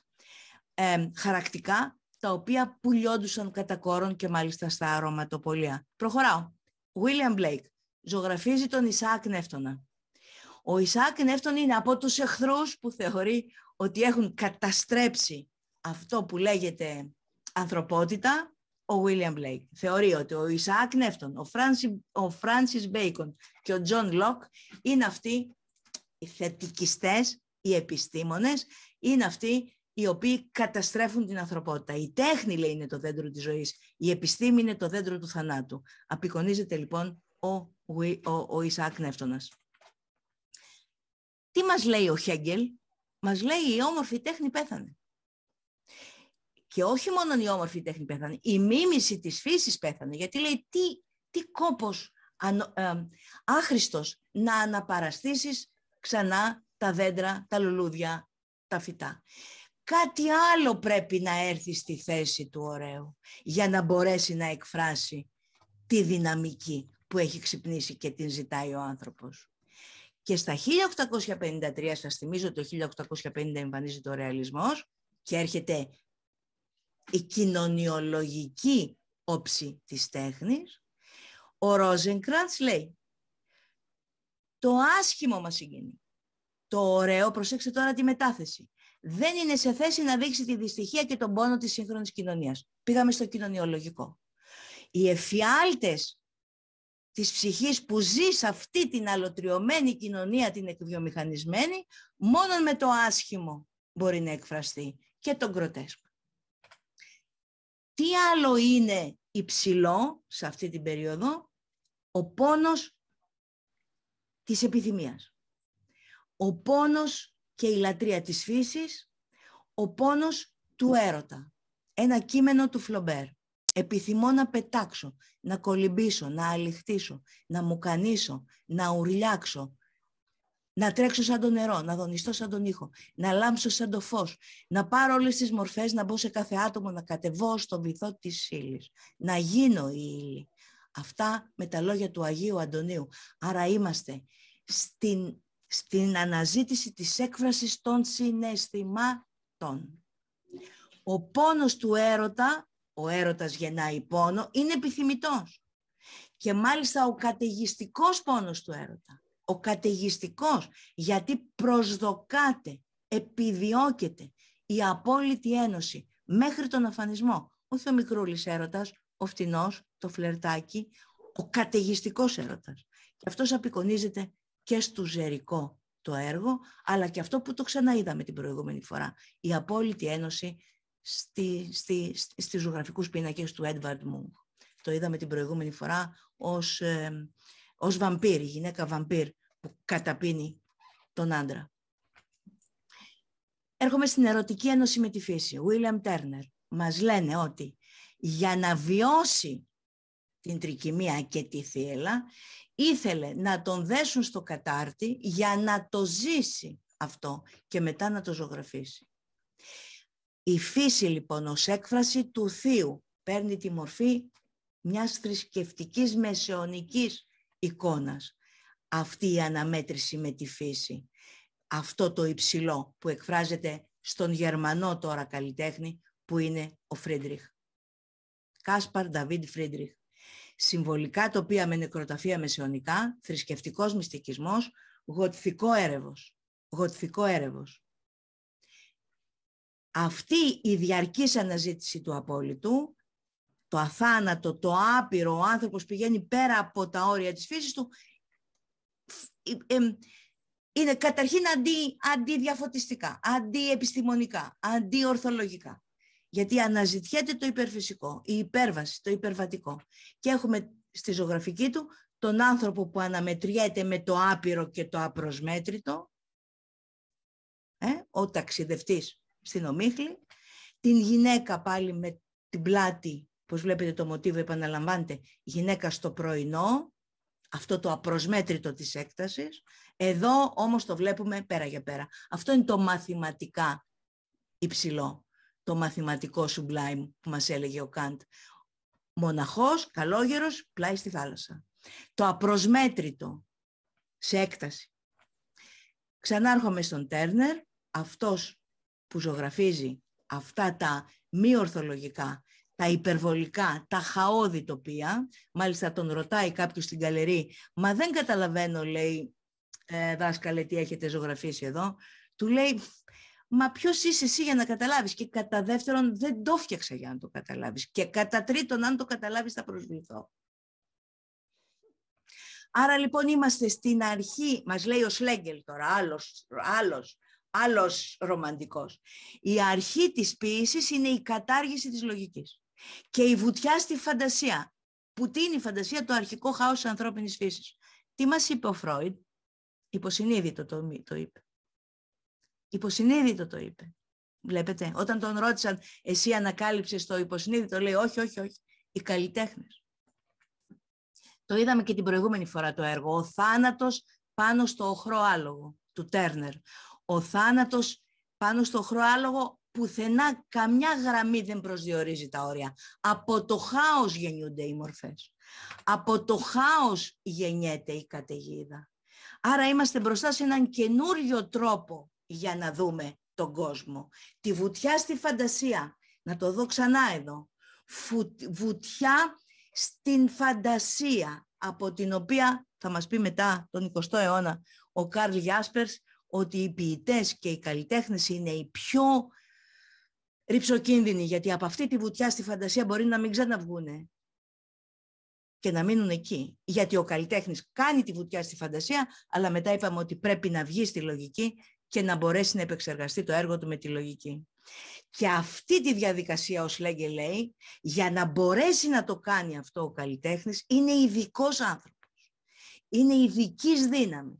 Ε, χαρακτικά τα οποία πουλιόντουσαν κατά κόρον και μάλιστα στα αρωματοπολία. Προχωράω. William Blake ζωγραφίζει τον Ισάκ Νεύτωνα. Ο Ισάκ Νεύτωνα είναι από τους εχθρούς που θεωρεί ότι έχουν καταστρέψει αυτό που λέγεται ανθρωπότητα ο William Blake. Θεωρεί ότι ο Ισαάκ Νεύτον, ο, Φράνσι, ο Φράνσις Μπέικον και ο Τζον Λοκ είναι αυτοί οι θετικιστές, οι επιστήμονες, είναι αυτοί οι οποίοι καταστρέφουν την ανθρωπότητα. Η τέχνη, λέει, είναι το δέντρο της ζωής. Η επιστήμη είναι το δέντρο του θανάτου. Απεικονίζεται, λοιπόν, ο, ο, ο Ισαάκ Νεύτονας. Τι μας λέει ο Χέγγελ? Μας λέει η όμορφη τέχνη πέθανε. Και όχι μόνο η όμορφη τέχνη πέθανε, η μίμηση της φύσης πέθανε. Γιατί λέει τι, τι κόπος ε, να αναπαραστήσεις ξανά τα δέντρα, τα λουλούδια, τα φυτά. Κάτι άλλο πρέπει να έρθει στη θέση του ωραίου για να μπορέσει να εκφράσει τη δυναμική που έχει ξυπνήσει και την ζητάει ο άνθρωπος. Και στα 1853, σας θυμίζω το 1850 εμφανίζεται ο ρεαλισμός και έρχεται η κοινωνιολογική όψη της τέχνης, ο Ρόζενκραντς λέει το άσχημο μας συγκινεί. Το ωραίο, προσέξτε τώρα τη μετάθεση. Δεν είναι σε θέση να δείξει τη δυστυχία και τον πόνο της σύγχρονης κοινωνίας. Πήγαμε στο κοινωνιολογικό. Οι εφιάλτες της ψυχής που ζει σε αυτή την αλωτριωμένη κοινωνία, την εκβιομηχανισμένη, μόνο με το άσχημο μπορεί να εκφραστεί και τον κροτέσκο. Τι άλλο είναι υψηλό σε αυτή την περίοδο, ο πόνος της επιθυμίας. Ο πόνος και η λατρεία της φύσης, ο πόνος του έρωτα. Ένα κείμενο του Φλομπέρ. Επιθυμώ να πετάξω, να κολυμπήσω, να αληχτήσω, να μου κανίσω, να ουρλιάξω, να τρέξω σαν το νερό, να δονηστώ σαν τον ήχο, να λάμψω σαν το φως, να πάρω όλες τις μορφές, να μπω σε κάθε άτομο, να κατεβώ στο βυθό της ύλης, να γίνω η ύλη. Αυτά με τα λόγια του Αγίου Αντωνίου. Άρα είμαστε στην, στην αναζήτηση της έκφρασης των συναισθημάτων. Ο πόνος του έρωτα, ο έρωτας γεννάει πόνο, είναι επιθυμητός. Και μάλιστα ο καταιγιστικός πόνος του έρωτα ο καταιγιστικός, γιατί προσδοκάται, επιδιώκεται η απόλυτη ένωση μέχρι τον αφανισμό. Όχι ο μικρούλης έρωτας, ο φτηνός, το φλερτάκι, ο καταιγιστικός έρωτας. Και αυτός απεικονίζεται και στο ζερικό το έργο, αλλά και αυτό που το ξαναείδαμε την προηγούμενη φορά. Η απόλυτη ένωση στη, στη, στη, στις ζωγραφικούς πίνακες του Έντβαρντ Μούγκ. Το είδαμε την προηγούμενη φορά ως ε, ως βαμπύρ, η γυναίκα βαμπύρ που καταπίνει τον άντρα. Έρχομαι στην ερωτική ένωση με τη φύση. William Turner μας λένε ότι για να βιώσει την τρικυμία και τη θύελα ήθελε να τον δέσουν στο κατάρτι για να το ζήσει αυτό και μετά να το ζωγραφίσει. Η φύση λοιπόν ως έκφραση του θείου παίρνει τη μορφή μιας θρησκευτικής μεσαιωνικής εικόνας. Αυτή η αναμέτρηση με τη φύση. Αυτό το υψηλό που εκφράζεται στον Γερμανό τώρα καλλιτέχνη που είναι ο Φρίντριχ. Κάσπαρ Νταβίντ Φρίντριχ. Συμβολικά τοπία με νεκροταφεία μεσαιωνικά, θρησκευτικός μυστικισμός, γοτθικό έρευος. Γοτθικό έρευος. Αυτή η διαρκής αναζήτηση του απόλυτου το αθάνατο, το άπειρο, ο άνθρωπος πηγαίνει πέρα από τα όρια της φύσης του, ε, είναι καταρχήν αντι, αντιδιαφωτιστικά, αντιεπιστημονικά, αντιορθολογικά. Γιατί αναζητιέται το υπερφυσικό, η υπέρβαση, το υπερβατικό. Και έχουμε στη ζωγραφική του τον άνθρωπο που αναμετριέται με το άπειρο και το απροσμέτρητο, ε, ο ταξιδευτής στην ομίχλη, την γυναίκα πάλι με την πλάτη Πώς βλέπετε το μοτίβο επαναλαμβάνεται γυναίκα στο πρωινό, αυτό το απροσμέτρητο της έκτασης. Εδώ όμως το βλέπουμε πέρα για πέρα. Αυτό είναι το μαθηματικά υψηλό, το μαθηματικό sublime που μας έλεγε ο Καντ. Μοναχός, καλόγερος, πλάι στη θάλασσα. Το απροσμέτρητο σε έκταση. Ξανάρχομαι στον Τέρνερ, αυτός που ζωγραφίζει αυτά τα μη ορθολογικά τα υπερβολικά, τα χαόδη τοπία. Μάλιστα τον ρωτάει κάποιος στην καλερί, μα δεν καταλαβαίνω, λέει, ε, δάσκαλε, τι έχετε ζωγραφίσει εδώ. Του λέει, μα ποιος είσαι εσύ για να καταλάβεις. Και κατά δεύτερον, δεν το φτιάξα για να το καταλάβεις. Και κατά τρίτον, αν το καταλάβεις θα προσβληθώ. Άρα λοιπόν είμαστε στην αρχή, μας λέει ο Σλέγγελ τώρα, άλλος, άλλος, άλλος ρομαντικός. Η αρχή της ποίησης είναι η κατάργηση της λογικής. Και η βουτιά στη φαντασία. Που τι είναι η φαντασία, το αρχικό χάος της ανθρώπινης φύσης. Τι μας είπε ο Φρόιντ, υποσυνείδητο το, το είπε. Υποσυνείδητο το είπε. Βλέπετε, όταν τον ρώτησαν, εσύ ανακάλυψες το υποσυνείδητο, λέει όχι, όχι, όχι, οι καλλιτέχνες. Το είδαμε και την προηγούμενη φορά το έργο. Ο θάνατος πάνω στο οχρό άλογο του Τέρνερ. Ο θάνατος πάνω στο οχρό άλογο πουθενά καμιά γραμμή δεν προσδιορίζει τα όρια. Από το χάος γεννιούνται οι μορφές. Από το χάος γεννιέται η καταιγίδα. Άρα είμαστε μπροστά σε έναν καινούριο τρόπο για να δούμε τον κόσμο. Τη βουτιά στη φαντασία. Να το δω ξανά εδώ. βουτιά στην φαντασία από την οποία θα μας πει μετά τον 20ο αιώνα ο Καρλ Γιάσπερς ότι οι ποιητές και οι καλλιτέχνες είναι οι πιο κίνδυνοι γιατί από αυτή τη βουτιά στη φαντασία μπορεί να μην ξαναβγούνε και να μείνουν εκεί. Γιατί ο καλλιτέχνης κάνει τη βουτιά στη φαντασία, αλλά μετά είπαμε ότι πρέπει να βγει στη λογική και να μπορέσει να επεξεργαστεί το έργο του με τη λογική. Και αυτή τη διαδικασία ως λέγε λέει, για να μπορέσει να το κάνει αυτό ο καλλιτέχνης, είναι ειδικός άνθρωπος. Είναι ειδικής δύναμης.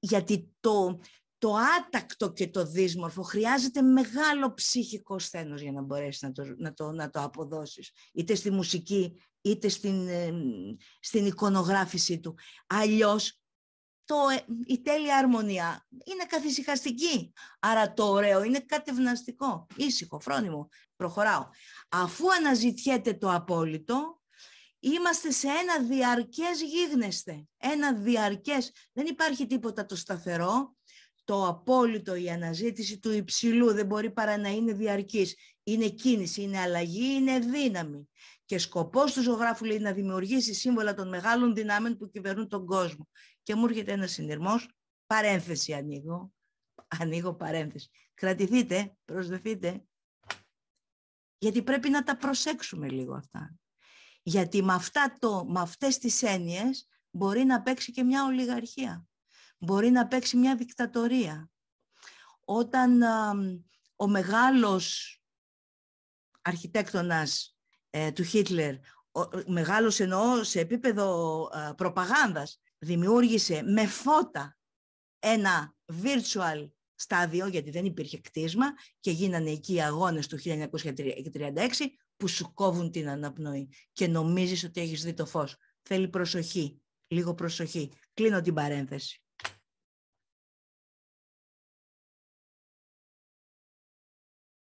γιατί το, το άτακτο και το δύσμορφο χρειάζεται μεγάλο ψυχικό σθένος για να μπορέσεις να το, να το, να το αποδώσεις, είτε στη μουσική, είτε στην, στην εικονογράφησή του. Αλλιώς το, ε, η τέλεια αρμονία είναι καθησυχαστική. Άρα το ωραίο είναι κατευναστικό, ήσυχο, φρόνιμο. Προχωράω. Αφού αναζητιέται το απόλυτο, είμαστε σε ένα διαρκές γίγνεσθε. Ένα διαρκές. Δεν υπάρχει τίποτα το σταθερό το απόλυτο, η αναζήτηση του υψηλού δεν μπορεί παρά να είναι διαρκής. Είναι κίνηση, είναι αλλαγή, είναι δύναμη. Και σκοπός του ζωγράφου λέει να δημιουργήσει σύμβολα των μεγάλων δυνάμεων που κυβερνούν τον κόσμο. Και μου έρχεται ένας συνειρμός, παρένθεση ανοίγω, ανοίγω παρένθεση. Κρατηθείτε, προσδεθείτε, γιατί πρέπει να τα προσέξουμε λίγο αυτά. Γιατί με, αυτά το, με αυτές τις έννοιες μπορεί να παίξει και μια ολιγαρχία μπορεί να παίξει μια δικτατορία. Όταν ο μεγάλος αρχιτέκτονας ε, του Χίτλερ, ο, μεγάλος εννοώ σε επίπεδο ε, προπαγάνδας, δημιούργησε με φώτα ένα virtual στάδιο, γιατί δεν υπήρχε κτίσμα και γίνανε εκεί οι αγώνες του 1936 που σου κόβουν την αναπνοή και νομίζεις ότι έχεις δει το φως. Θέλει προσοχή, λίγο προσοχή. Κλείνω την παρένθεση.